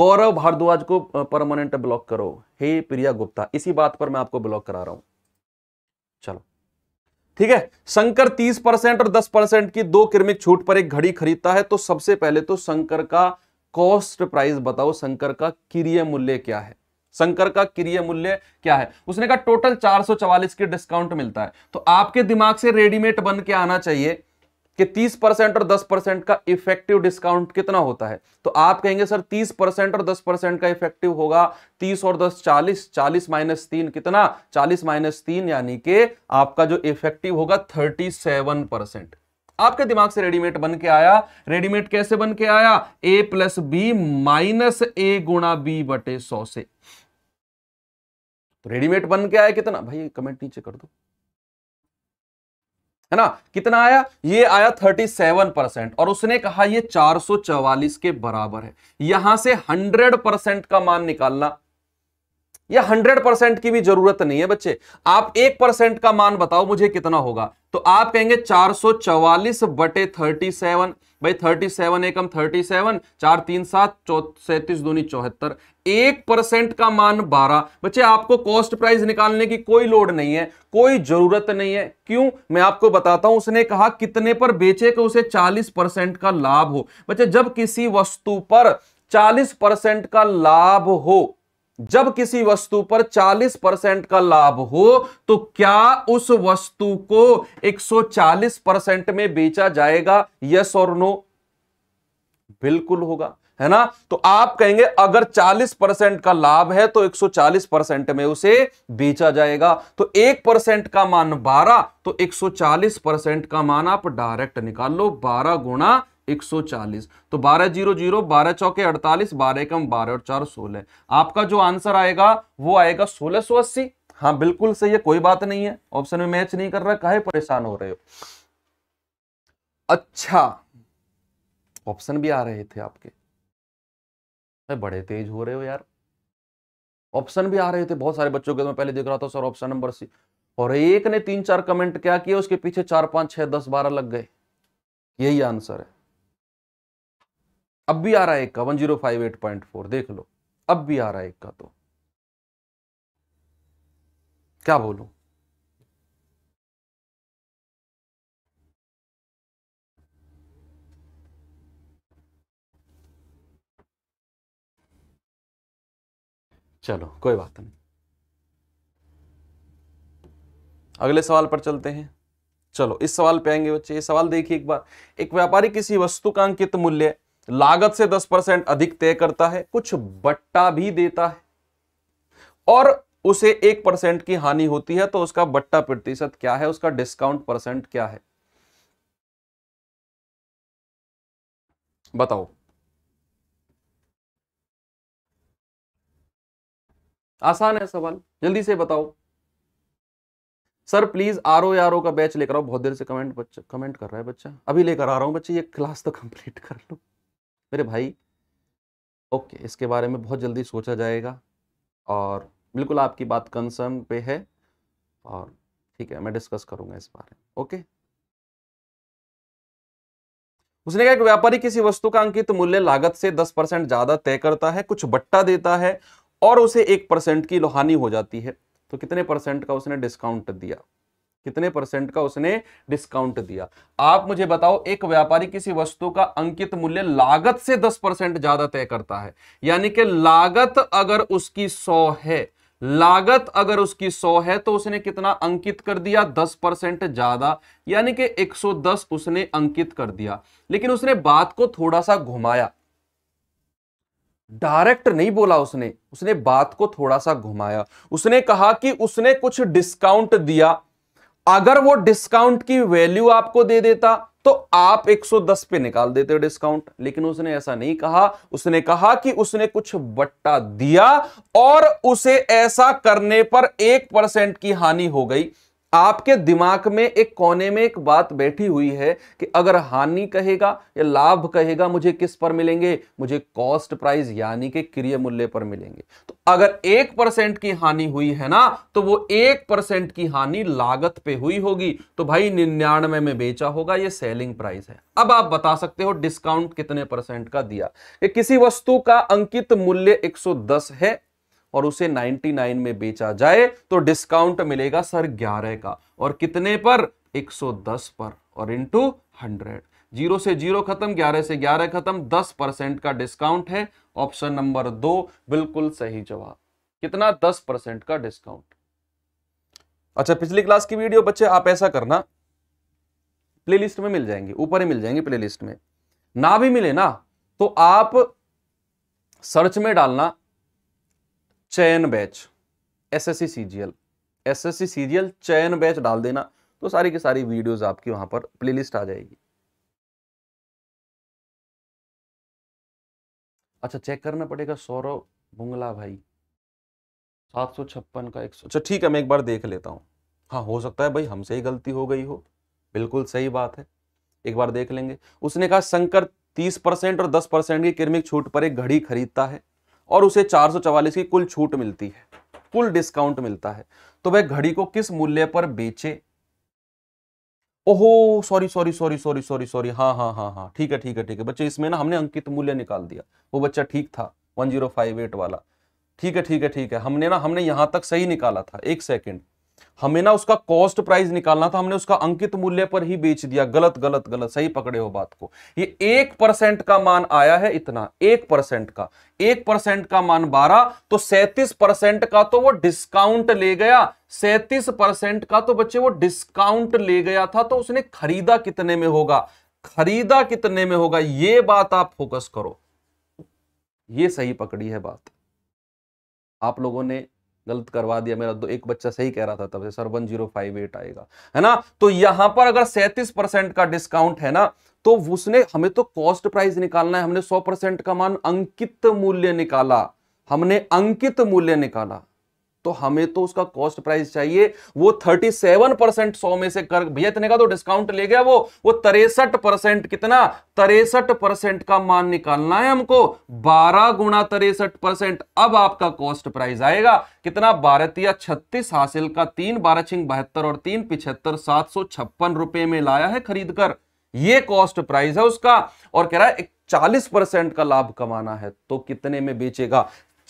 गौरव भारद्वाज को परमानेंट ब्लॉक करो हे प्रिया गुप्ता इसी बात पर मैं आपको ब्लॉक करा रहा हूं चलो ठीक है शंकर 30 परसेंट और 10 परसेंट की दो किरमिक छूट पर एक घड़ी खरीदता है तो सबसे पहले तो शंकर का कॉस्ट प्राइस बताओ शंकर का क्रिय मूल्य क्या है शंकर का क्रिय मूल्य क्या है उसने कहा टोटल चवालीस के डिस्काउंट मिलता है तो आपके दिमाग से रेडीमेड बन के आना चाहिए कि 30 परसेंट और 10 परसेंट का इफेक्टिव डिस्काउंट कितना होता है तो आप कहेंगे सर 30 परसेंट और 10 परसेंट का इफेक्टिव होगा 30 और 10 40 40 माइनस तीन कितना 40 माइनस तीन यानी कि आपका जो इफेक्टिव होगा 37 परसेंट आपके दिमाग से रेडीमेड बन के आया रेडीमेड कैसे बन के आया A plus B minus A गुणा बी बटे सौ से तो रेडीमेड बन के आया कितना भाई कमेंट नीचे कर दो है ना कितना आया ये आया 37 परसेंट और उसने कहा ये 444 के बराबर है यहां से 100 परसेंट का मान निकालना या हंड्रेड परसेंट की भी जरूरत नहीं है बच्चे आप एक परसेंट का मान बताओ मुझे कितना होगा तो आप कहेंगे चार सौ चौवालीस बटे थर्टी सेवन भाई थर्टी सेवन एकम थर्टी सेवन चार तीन सात सैंतीस दूनी चौहत्तर एक परसेंट का मान बारह बच्चे आपको कॉस्ट प्राइस निकालने की कोई लोड नहीं है कोई जरूरत नहीं है क्यों मैं आपको बताता हूं उसने कहा कितने पर बेचे कि उसे चालीस परसेंट का लाभ हो बच्चे जब किसी वस्तु पर चालीस परसेंट का लाभ हो जब किसी वस्तु पर 40 परसेंट का लाभ हो तो क्या उस वस्तु को 140 परसेंट में बेचा जाएगा यस और नो बिल्कुल होगा है ना तो आप कहेंगे अगर 40 परसेंट का लाभ है तो 140 परसेंट में उसे बेचा जाएगा तो एक परसेंट का मान 12 तो 140 परसेंट का मान आप डायरेक्ट निकाल लो 12 गुणा 140 तो बारह जीरो जीरो बारह चौके अड़तालीस बारह कम बारह और चार सोलह आपका जो आंसर आएगा वो आएगा सोलह सो अस्सी हाँ बिल्कुल सही है कोई बात नहीं है ऑप्शन में मैच नहीं कर रहा काहे परेशान हो रहे हो अच्छा ऑप्शन भी आ रहे थे आपके बड़े तेज हो रहे हो यार ऑप्शन भी आ रहे थे बहुत सारे बच्चों के तो मैं पहले देख रहा था सर ऑप्शन नंबर सी और एक ने तीन चार कमेंट क्या किया उसके पीछे चार पांच छह दस बारह लग गए यही आंसर है अब भी आ रहा है एक का one zero five eight point four देख लो अब भी आ रहा है एक का तो क्या बोलू चलो कोई बात नहीं अगले सवाल पर चलते हैं चलो इस सवाल पे आएंगे बच्चे ये सवाल देखिए एक बार एक व्यापारी किसी वस्तु का अंकित मूल्य लागत से 10 परसेंट अधिक तय करता है कुछ बट्टा भी देता है और उसे एक परसेंट की हानि होती है तो उसका बट्टा प्रतिशत क्या है उसका डिस्काउंट परसेंट क्या है बताओ आसान है सवाल जल्दी से बताओ sir please R O R O का बैच लेकर आओ बहुत देर से कमेंट बच्चा कमेंट कर रहा है बच्चा अभी लेकर आ रहा हूं बच्चे ये क्लास तो कंप्लीट कर लो मेरे भाई ओके इसके बारे में बहुत जल्दी सोचा जाएगा और बिल्कुल आपकी बात कंसर्न पे है और ठीक है मैं डिस्कस करूंगा इस बारे में ओके उसने कहा कि व्यापारी किसी वस्तु का अंकित मूल्य लागत से 10 परसेंट ज्यादा तय करता है कुछ बट्टा देता है और उसे एक परसेंट की लोहानी हो जाती है तो कितने परसेंट का उसने डिस्काउंट दिया कितने परसेंट का उसने डिस्काउंट दिया आप मुझे बताओ एक व्यापारी किसी वस्तु का अंकित मूल्य लागत से दस परसेंट ज्यादा तय करता है यानी कि लागत अगर उसकी सौ है लागत अगर उसकी सौ है तो उसने कितना अंकित कर दिया दस परसेंट ज्यादा यानी कि 110 उसने अंकित कर दिया लेकिन उसने बात को थोड़ा सा घुमाया डायरेक्ट नहीं बोला उसने उसने बात को थोड़ा सा घुमाया उसने कहा कि उसने कुछ डिस्काउंट दिया अगर वो डिस्काउंट की वैल्यू आपको दे देता तो आप 110 पे निकाल देते हो डिस्काउंट लेकिन उसने ऐसा नहीं कहा उसने कहा कि उसने कुछ बट्टा दिया और उसे ऐसा करने पर एक परसेंट की हानि हो गई आपके दिमाग में एक कोने में एक बात बैठी हुई है कि अगर हानि कहेगा या लाभ कहेगा मुझे किस पर मिलेंगे मुझे कॉस्ट प्राइस यानी कि क्रिय मूल्य पर मिलेंगे तो अगर एक परसेंट की हानि हुई है ना तो वो एक परसेंट की हानि लागत पे हुई होगी तो भाई निन्यानवे में बेचा होगा ये सेलिंग प्राइस है अब आप बता सकते हो डिस्काउंट कितने परसेंट का दिया किसी वस्तु का अंकित मूल्य एक है और उसे 99 में बेचा जाए तो डिस्काउंट मिलेगा सर 11 का और कितने पर 110 पर और इंटू हंड्रेड जीरो से जीरो खत्म ग्यारह से ग्यारह खत्म दस परसेंट का डिस्काउंट है ऑप्शन नंबर दो बिल्कुल सही जवाब कितना दस परसेंट का डिस्काउंट अच्छा पिछली क्लास की वीडियो बच्चे आप ऐसा करना प्ले में मिल जाएंगे ऊपर ही मिल जाएंगे प्ले में ना भी मिले ना तो आप सर्च में डालना चयन batch S S C C G L S S C C G L चयन बैच डाल देना तो सारी की सारी वीडियोस आपकी वहां पर प्लेलिस्ट आ जाएगी अच्छा चेक करना पड़ेगा सौरव बुंगला भाई सात सौ छप्पन का एक सौ अच्छा ठीक है मैं एक बार देख लेता हूँ हाँ हो सकता है भाई हमसे ही गलती हो गई हो बिल्कुल सही बात है एक बार देख लेंगे उसने कहा शंकर तीस परसेंट और दस परसेंट की किरमिक छूट पर एक घड़ी खरीदता है और उसे चार की कुल छूट मिलती है कुल डिस्काउंट मिलता है तो वह घड़ी को किस मूल्य पर बेचे ओहो sorry sorry sorry sorry sorry sorry हाँ हाँ हाँ हाँ ठीक है ठीक है ठीक है बच्चे इसमें ना हमने अंकित मूल्य निकाल दिया वो बच्चा ठीक था 1058 वाला ठीक है ठीक है ठीक है हमने ना हमने यहां तक सही निकाला था एक सेकंड हमें ना उसका कॉस्ट प्राइस निकालना था हमने उसका अंकित मूल्य पर ही बेच दिया गलत गलत गलत सही पकड़े हो बात को ये एक परसेंट का मान आया है इतना एक परसेंट का एक परसेंट का मान बारह तो सैतीस परसेंट का तो वो डिस्काउंट ले गया सैतीस परसेंट का तो बच्चे वो डिस्काउंट ले गया था तो उसने खरीदा कितने में होगा खरीदा कितने में होगा ये बात आप फोकस करो ये सही पकड़ी है बात आप लोगों ने गलत करवा दिया मेरा दो एक बच्चा सही कह रहा था तब से sir one zero five eight आएगा है ना तो यहां पर अगर सैंतीस परसेंट का डिस्काउंट है ना तो उसने हमें तो कॉस्ट प्राइस निकालना है हमने सौ परसेंट का मान अंकित मूल्य निकाला हमने अंकित मूल्य निकाला तो हमें तो उसका कॉस्ट प्राइस चाहिए वो 37 परसेंट सौ में से कर भैया इतने का तो डिस्काउंट ले गया वो वो तिरसठ परसेंट कितना तिरसठ परसेंट का मान निकालना है हमको 12 गुणा तिरसठ परसेंट अब आपका कॉस्ट प्राइस आएगा कितना भारतीय छत्तीस हासिल का तीन बारह छिंग बहत्तर और तीन पिछहत्तर सात सौ छप्पन रुपए में लाया है खरीद कर ये कॉस्ट प्राइस है उसका और कह रहा है चालीस परसेंट का लाभ कमाना है तो कितने में बेचेगा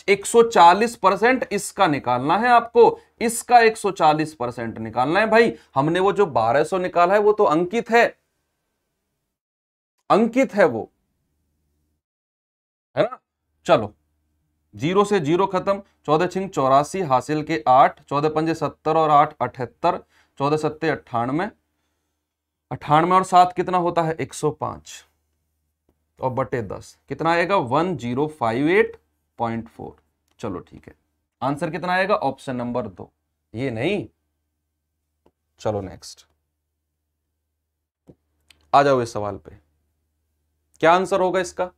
140 परसेंट इसका निकालना है आपको इसका 140 परसेंट निकालना है भाई हमने वो जो 1200 निकाला है वो तो अंकित है अंकित है वो है ना चलो जीरो से जीरो खत्म चौदह छिंग चौरासी हासिल के आठ चौदह पंजे सत्तर और आठ अठहत्तर चौदह सत्ते अट्ठानवे अठानवे और सात कितना होता है एक सौ पांच और बटे दस कितना आएगा one zero five eight point four चलो ठीक है आंसर कितना आएगा ऑप्शन नंबर दो ये नहीं चलो नेक्स्ट आ जाओ इस सवाल पे क्या आंसर होगा इसका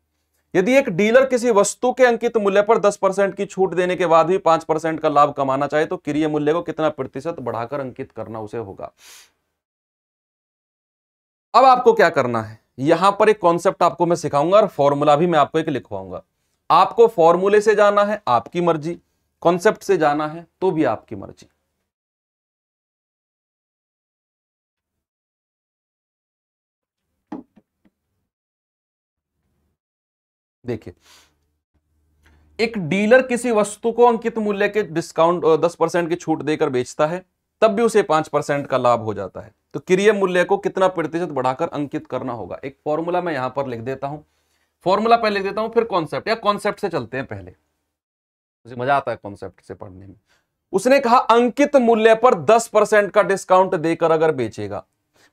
यदि एक डीलर किसी वस्तु के अंकित मूल्य पर 10 परसेंट की छूट देने के बाद भी 5 परसेंट का लाभ कमाना चाहे तो क्रिय मूल्य को कितना प्रतिशत बढ़ाकर अंकित करना उसे होगा अब आपको क्या करना है यहां पर एक कॉन्सेप्ट आपको मैं सिखाऊंगा और फॉर्मूला भी मैं आपको एक लिखवाऊंगा आपको फॉर्मूले से जाना है आपकी मर्जी कॉन्सेप्ट से जाना है तो भी आपकी मर्जी देखिए एक डीलर किसी वस्तु को अंकित मूल्य के डिस्काउंट दस परसेंट की छूट देकर बेचता है तब भी उसे पांच परसेंट का लाभ हो जाता है तो क्रिय मूल्य को कितना प्रतिशत बढ़ाकर अंकित करना होगा एक फॉर्मूला मैं यहां पर लिख देता हूं फॉर्मूला पहले लिख देता हूं फिर कॉन्सेप्ट या कॉन्सेप्ट से चलते हैं पहले मुझे मजा आता है कॉन्सेप्ट से पढ़ने में उसने कहा अंकित मूल्य पर 10 परसेंट का डिस्काउंट देकर अगर बेचेगा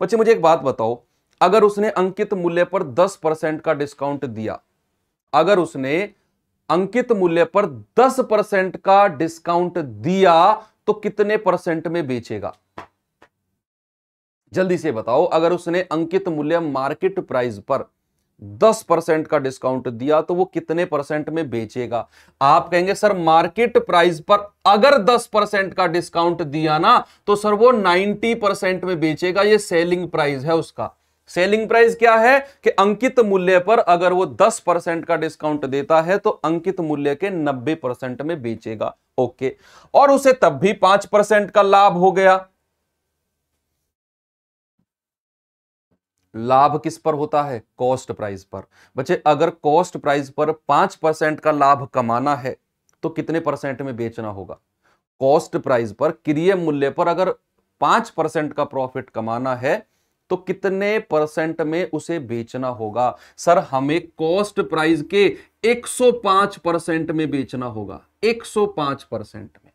बच्चे मुझे एक बात बताओ अगर उसने अंकित मूल्य पर 10 परसेंट का डिस्काउंट दिया अगर उसने अंकित मूल्य पर 10 परसेंट का डिस्काउंट दिया तो कितने परसेंट में बेचेगा जल्दी से बताओ अगर उसने अंकित मूल्य मार्केट प्राइस पर दस परसेंट का डिस्काउंट दिया तो वो कितने परसेंट में बेचेगा आप कहेंगे सर मार्केट प्राइस पर अगर दस परसेंट का डिस्काउंट दिया ना तो सर वो नाइनटी परसेंट में बेचेगा ये सेलिंग प्राइस है उसका सेलिंग प्राइस क्या है कि अंकित मूल्य पर अगर वो दस परसेंट का डिस्काउंट देता है तो अंकित मूल्य के नब्बे परसेंट में बेचेगा ओके और उसे तब भी पांच परसेंट का लाभ हो गया लाभ किस पर होता है कॉस्ट प्राइस पर बच्चे अगर कॉस्ट प्राइस पर पांच परसेंट का लाभ कमाना है तो कितने परसेंट में बेचना होगा कॉस्ट प्राइस पर क्रिय मूल्य पर अगर पांच परसेंट का प्रॉफिट कमाना है तो कितने परसेंट में उसे बेचना होगा सर हमें कॉस्ट प्राइस के 105 परसेंट में बेचना होगा 105 परसेंट में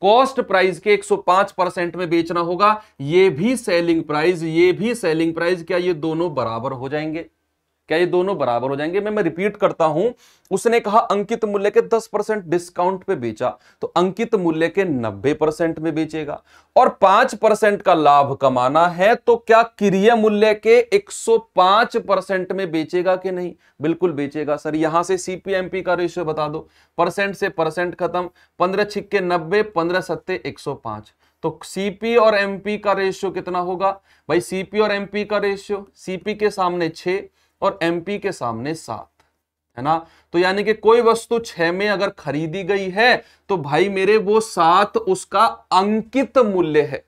कॉस्ट प्राइस के 105 परसेंट में बेचना होगा ये भी सेलिंग प्राइस ये भी सेलिंग प्राइस क्या ये दोनों बराबर हो जाएंगे क्या ये दोनों बराबर हो जाएंगे मैं मैं रिपीट करता हूं उसने कहा अंकित मूल्य के 10 परसेंट डिस्काउंट पे बेचा तो अंकित मूल्य के 90 परसेंट में बेचेगा और 5 परसेंट का लाभ कमाना है तो क्या क्रिय मूल्य के 105 परसेंट में बेचेगा कि नहीं बिल्कुल बेचेगा सर यहां से सीपीएमपी का रेशियो बता दो परसेंट से परसेंट खत्म पंद्रह छिक्के नब्बे पंद्रह सत्ते एक तो सीपी और एमपी का रेशियो कितना होगा भाई सीपी और एमपी का रेशियो सीपी के सामने छह और एमपी के सामने सात है ना तो यानी कि कोई वस्तु छह में अगर खरीदी गई है तो भाई मेरे वो सात उसका अंकित मूल्य है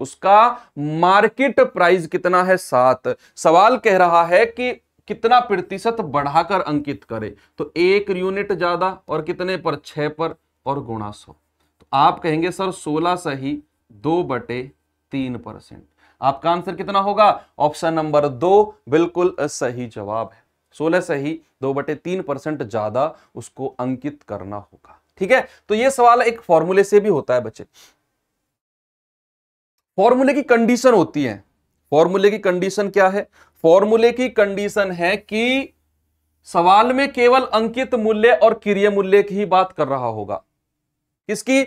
उसका मार्केट प्राइस कितना है सात सवाल कह रहा है कि कितना प्रतिशत बढ़ाकर अंकित करे तो एक यूनिट ज्यादा और कितने पर छह पर और गुणा सौ तो आप कहेंगे सर सोलह सही दो बटे तीन परसेंट आपका आंसर कितना होगा ऑप्शन नंबर दो बिल्कुल सही जवाब है सोलह सही दो बटे तीन परसेंट ज्यादा उसको अंकित करना होगा ठीक है तो यह सवाल एक फॉर्मूले से भी होता है बच्चे फॉर्मूले की कंडीशन होती है फॉर्मूले की कंडीशन क्या है फॉर्मूले की कंडीशन है कि सवाल में केवल अंकित मूल्य और क्रिय मूल्य की ही बात कर रहा होगा किसकी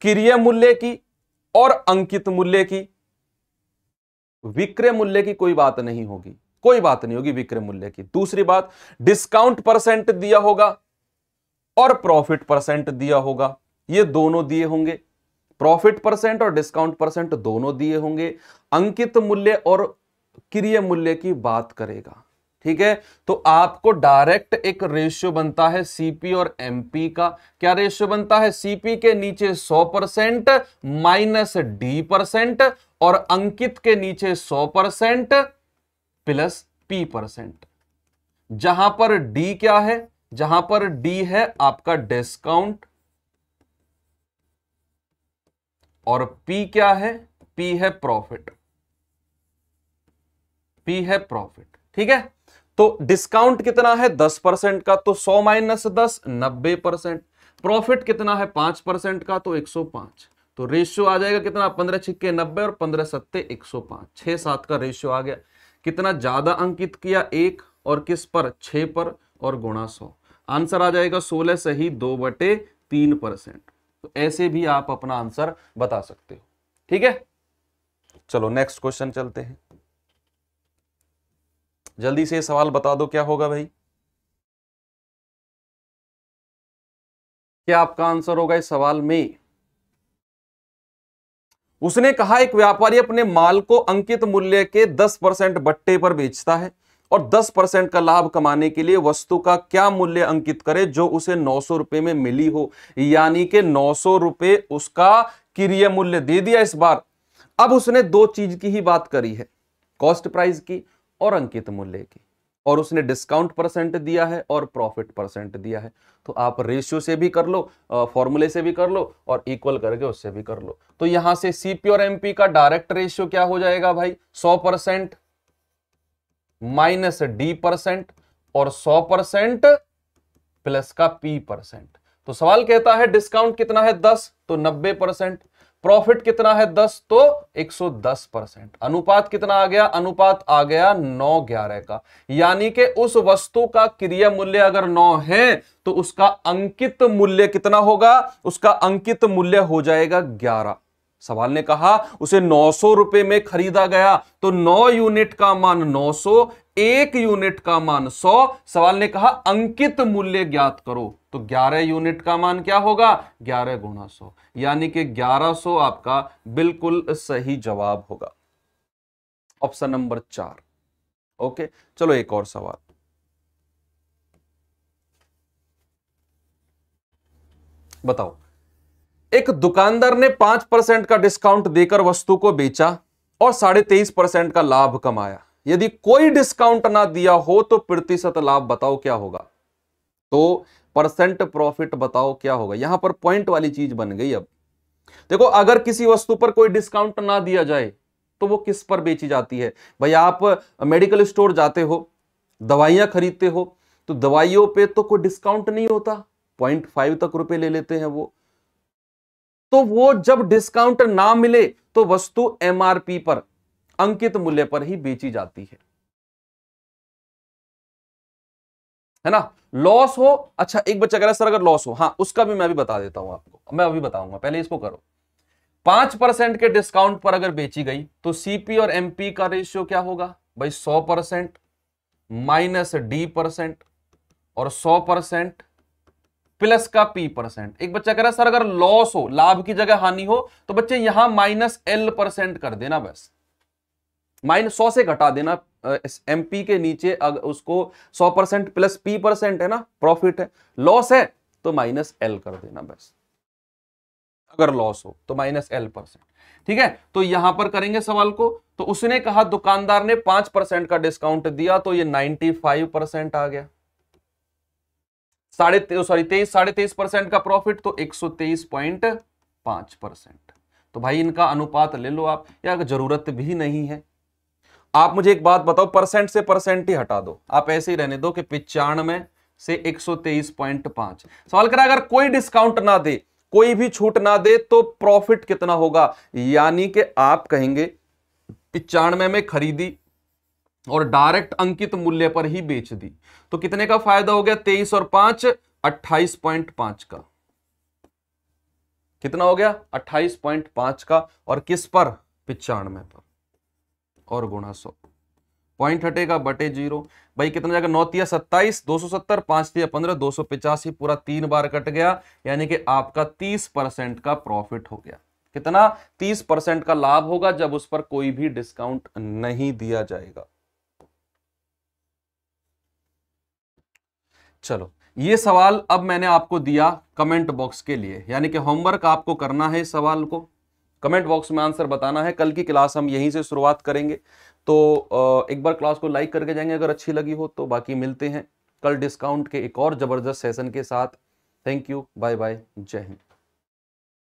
क्रिय मूल्य की और अंकित मूल्य की विक्रय मूल्य की कोई बात नहीं होगी कोई बात नहीं होगी विक्रय मूल्य की दूसरी बात डिस्काउंट परसेंट दिया होगा और प्रॉफिट परसेंट दिया होगा ये दोनों दिए होंगे प्रॉफिट परसेंट और डिस्काउंट परसेंट दोनों दिए होंगे अंकित मूल्य और क्रिय मूल्य की बात करेगा ठीक है तो आपको डायरेक्ट एक रेशियो बनता है सीपी और एमपी का क्या रेशियो बनता है सीपी के नीचे 100 परसेंट माइनस डी परसेंट और अंकित के नीचे 100 परसेंट प्लस पी परसेंट जहां पर डी क्या है जहां पर डी है आपका डिस्काउंट और पी क्या है पी है प्रॉफिट पी है प्रॉफिट ठीक है तो डिस्काउंट कितना है दस परसेंट का तो सौ माइनस दस नब्बे परसेंट प्रॉफिट कितना है पांच परसेंट का तो एक सौ पांच तो रेशियो आ जाएगा कितना पंद्रह छिक्के नब्बे और पंद्रह सत्ते एक सौ पांच छह सात का रेशियो आ गया कितना ज्यादा अंकित किया एक और किस पर छ पर और गुणा सौ आंसर आ जाएगा सोलह सही दो बटे तीन परसेंट तो ऐसे भी आप अपना आंसर बता सकते हो ठीक है चलो नेक्स्ट क्वेश्चन चलते हैं जल्दी से सवाल बता दो क्या होगा भाई क्या आपका आंसर होगा इस सवाल में उसने कहा एक व्यापारी अपने माल को अंकित मूल्य के 10 परसेंट बट्टे पर बेचता है और 10 परसेंट का लाभ कमाने के लिए वस्तु का क्या मूल्य अंकित करे जो उसे नौ सौ रुपए में मिली हो यानी कि नौ सौ रुपए उसका क्रिय मूल्य दे दिया इस बार अब उसने दो चीज की ही बात करी है कॉस्ट प्राइस की और अंकित मूल्य की और उसने डिस्काउंट परसेंट दिया है और प्रॉफिट परसेंट दिया है तो आप रेशियो से भी कर लो फॉर्मूले से भी कर लो और इक्वल करके उससे भी कर लो तो यहां से सीपी और एमपी का डायरेक्ट रेशियो क्या हो जाएगा भाई सौ परसेंट माइनस डी परसेंट और सौ परसेंट प्लस का पी परसेंट तो सवाल कहता है डिस्काउंट कितना है दस तो नब्बे परसेंट प्रॉफिट कितना है दस तो 110 परसेंट अनुपात कितना आ गया अनुपात आ गया नौ ग्यारह का यानी कि उस वस्तु का क्रिया मूल्य अगर नौ है तो उसका अंकित मूल्य कितना होगा उसका अंकित मूल्य हो जाएगा ग्यारह सवाल ने कहा उसे नौ सौ रुपए में खरीदा गया तो नौ यूनिट का मान नौ सौ एक यूनिट का मान सौ सवाल ने कहा अंकित मूल्य ज्ञात करो तो ग्यारह यूनिट का मान क्या होगा ग्यारह गुणा सौ यानी कि ग्यारह आपका बिल्कुल सही जवाब होगा ऑप्शन नंबर चार ओके चलो एक और सवाल बताओ एक दुकानदार ने पांच परसेंट का डिस्काउंट देकर वस्तु को बेचा और साढ़े तेईस परसेंट का लाभ कमाया यदि कोई डिस्काउंट ना दिया हो तो प्रतिशत लाभ बताओ क्या होगा तो परसेंट प्रॉफिट बताओ क्या होगा यहां पर पॉइंट वाली चीज बन गई अब देखो अगर किसी वस्तु पर कोई डिस्काउंट ना दिया जाए तो वो किस पर बेची जाती है भाई आप मेडिकल स्टोर जाते हो दवाइयां खरीदते हो तो दवाइयों पे तो कोई डिस्काउंट नहीं होता पॉइंट फाइव तक रुपए ले लेते हैं वो तो वो जब डिस्काउंट ना मिले तो वस्तु एमआरपी पर अंकित मूल्य पर ही बेची जाती है है ना लॉस हो अच्छा एक बच्चा कह रहा है सर अगर लॉस हो हाँ उसका भी मैं अभी बता देता हूं आपको मैं अभी बताऊंगा पहले इसको करो पांच परसेंट के डिस्काउंट पर अगर बेची गई तो सीपी और एमपी का रेशियो क्या होगा भाई सौ परसेंट माइनस डी परसेंट और सौ परसेंट प्लस का पी परसेंट एक बच्चा कह रहा है सर अगर लॉस हो लाभ की जगह हानि हो तो बच्चे यहां माइनस एल परसेंट कर देना बस माइनस सौ से घटा देना एम पी के नीचे अगर उसको सौ परसेंट प्लस पी परसेंट है ना प्रॉफिट है लॉस है तो माइनस एल कर देना बस अगर लॉस हो तो माइनस एल परसेंट ठीक है तो यहां पर करेंगे सवाल को तो उसने कहा दुकानदार ने पांच परसेंट का डिस्काउंट दिया तो ये नाइनटी फाइव परसेंट आ गया साढ़े सॉरी तेईस साढ़े तेईस परसेंट का प्रॉफिट तो एक सौ तेईस पॉइंट पांच परसेंट तो भाई इनका अनुपात ले लो आप या जरूरत भी नहीं है आप मुझे एक बात बताओ परसेंट से परसेंट ही हटा दो आप ऐसे ही रहने दो कि पिचानवे से एक सौ तेईस पॉइंट पांच सवाल करें अगर कोई डिस्काउंट ना दे कोई भी छूट ना दे तो प्रॉफिट कितना होगा यानी कि आप कहेंगे पिचानवे में खरीदी और डायरेक्ट अंकित मूल्य पर ही बेच दी तो कितने का फायदा हो गया तेईस और पांच अट्ठाईस पॉइंट पांच का कितना हो गया अट्ठाईस पॉइंट पांच का और किस पर पिचानवे पर और गुणा सौ पॉइंट हटेगा बटे जीरो भाई कितना जाएगा नौ तिया सत्ताईस दो सौ सत्तर पांच तिया पंद्रह दो सौ पिचासी पूरा तीन बार कट गया यानी कि आपका तीस परसेंट का प्रॉफिट हो गया कितना तीस परसेंट का लाभ होगा जब उस पर कोई भी डिस्काउंट नहीं दिया जाएगा चलो ये सवाल अब मैंने आपको दिया कमेंट बॉक्स के लिए यानी कि होमवर्क आपको करना है इस सवाल को कमेंट बॉक्स में आंसर बताना है कल की क्लास हम यहीं से शुरुआत करेंगे तो एक बार क्लास को लाइक करके जाएंगे अगर अच्छी लगी हो तो बाकी मिलते हैं कल डिस्काउंट के एक और ज़बरदस्त सेशन के साथ थैंक यू बाय बाय जय हिंद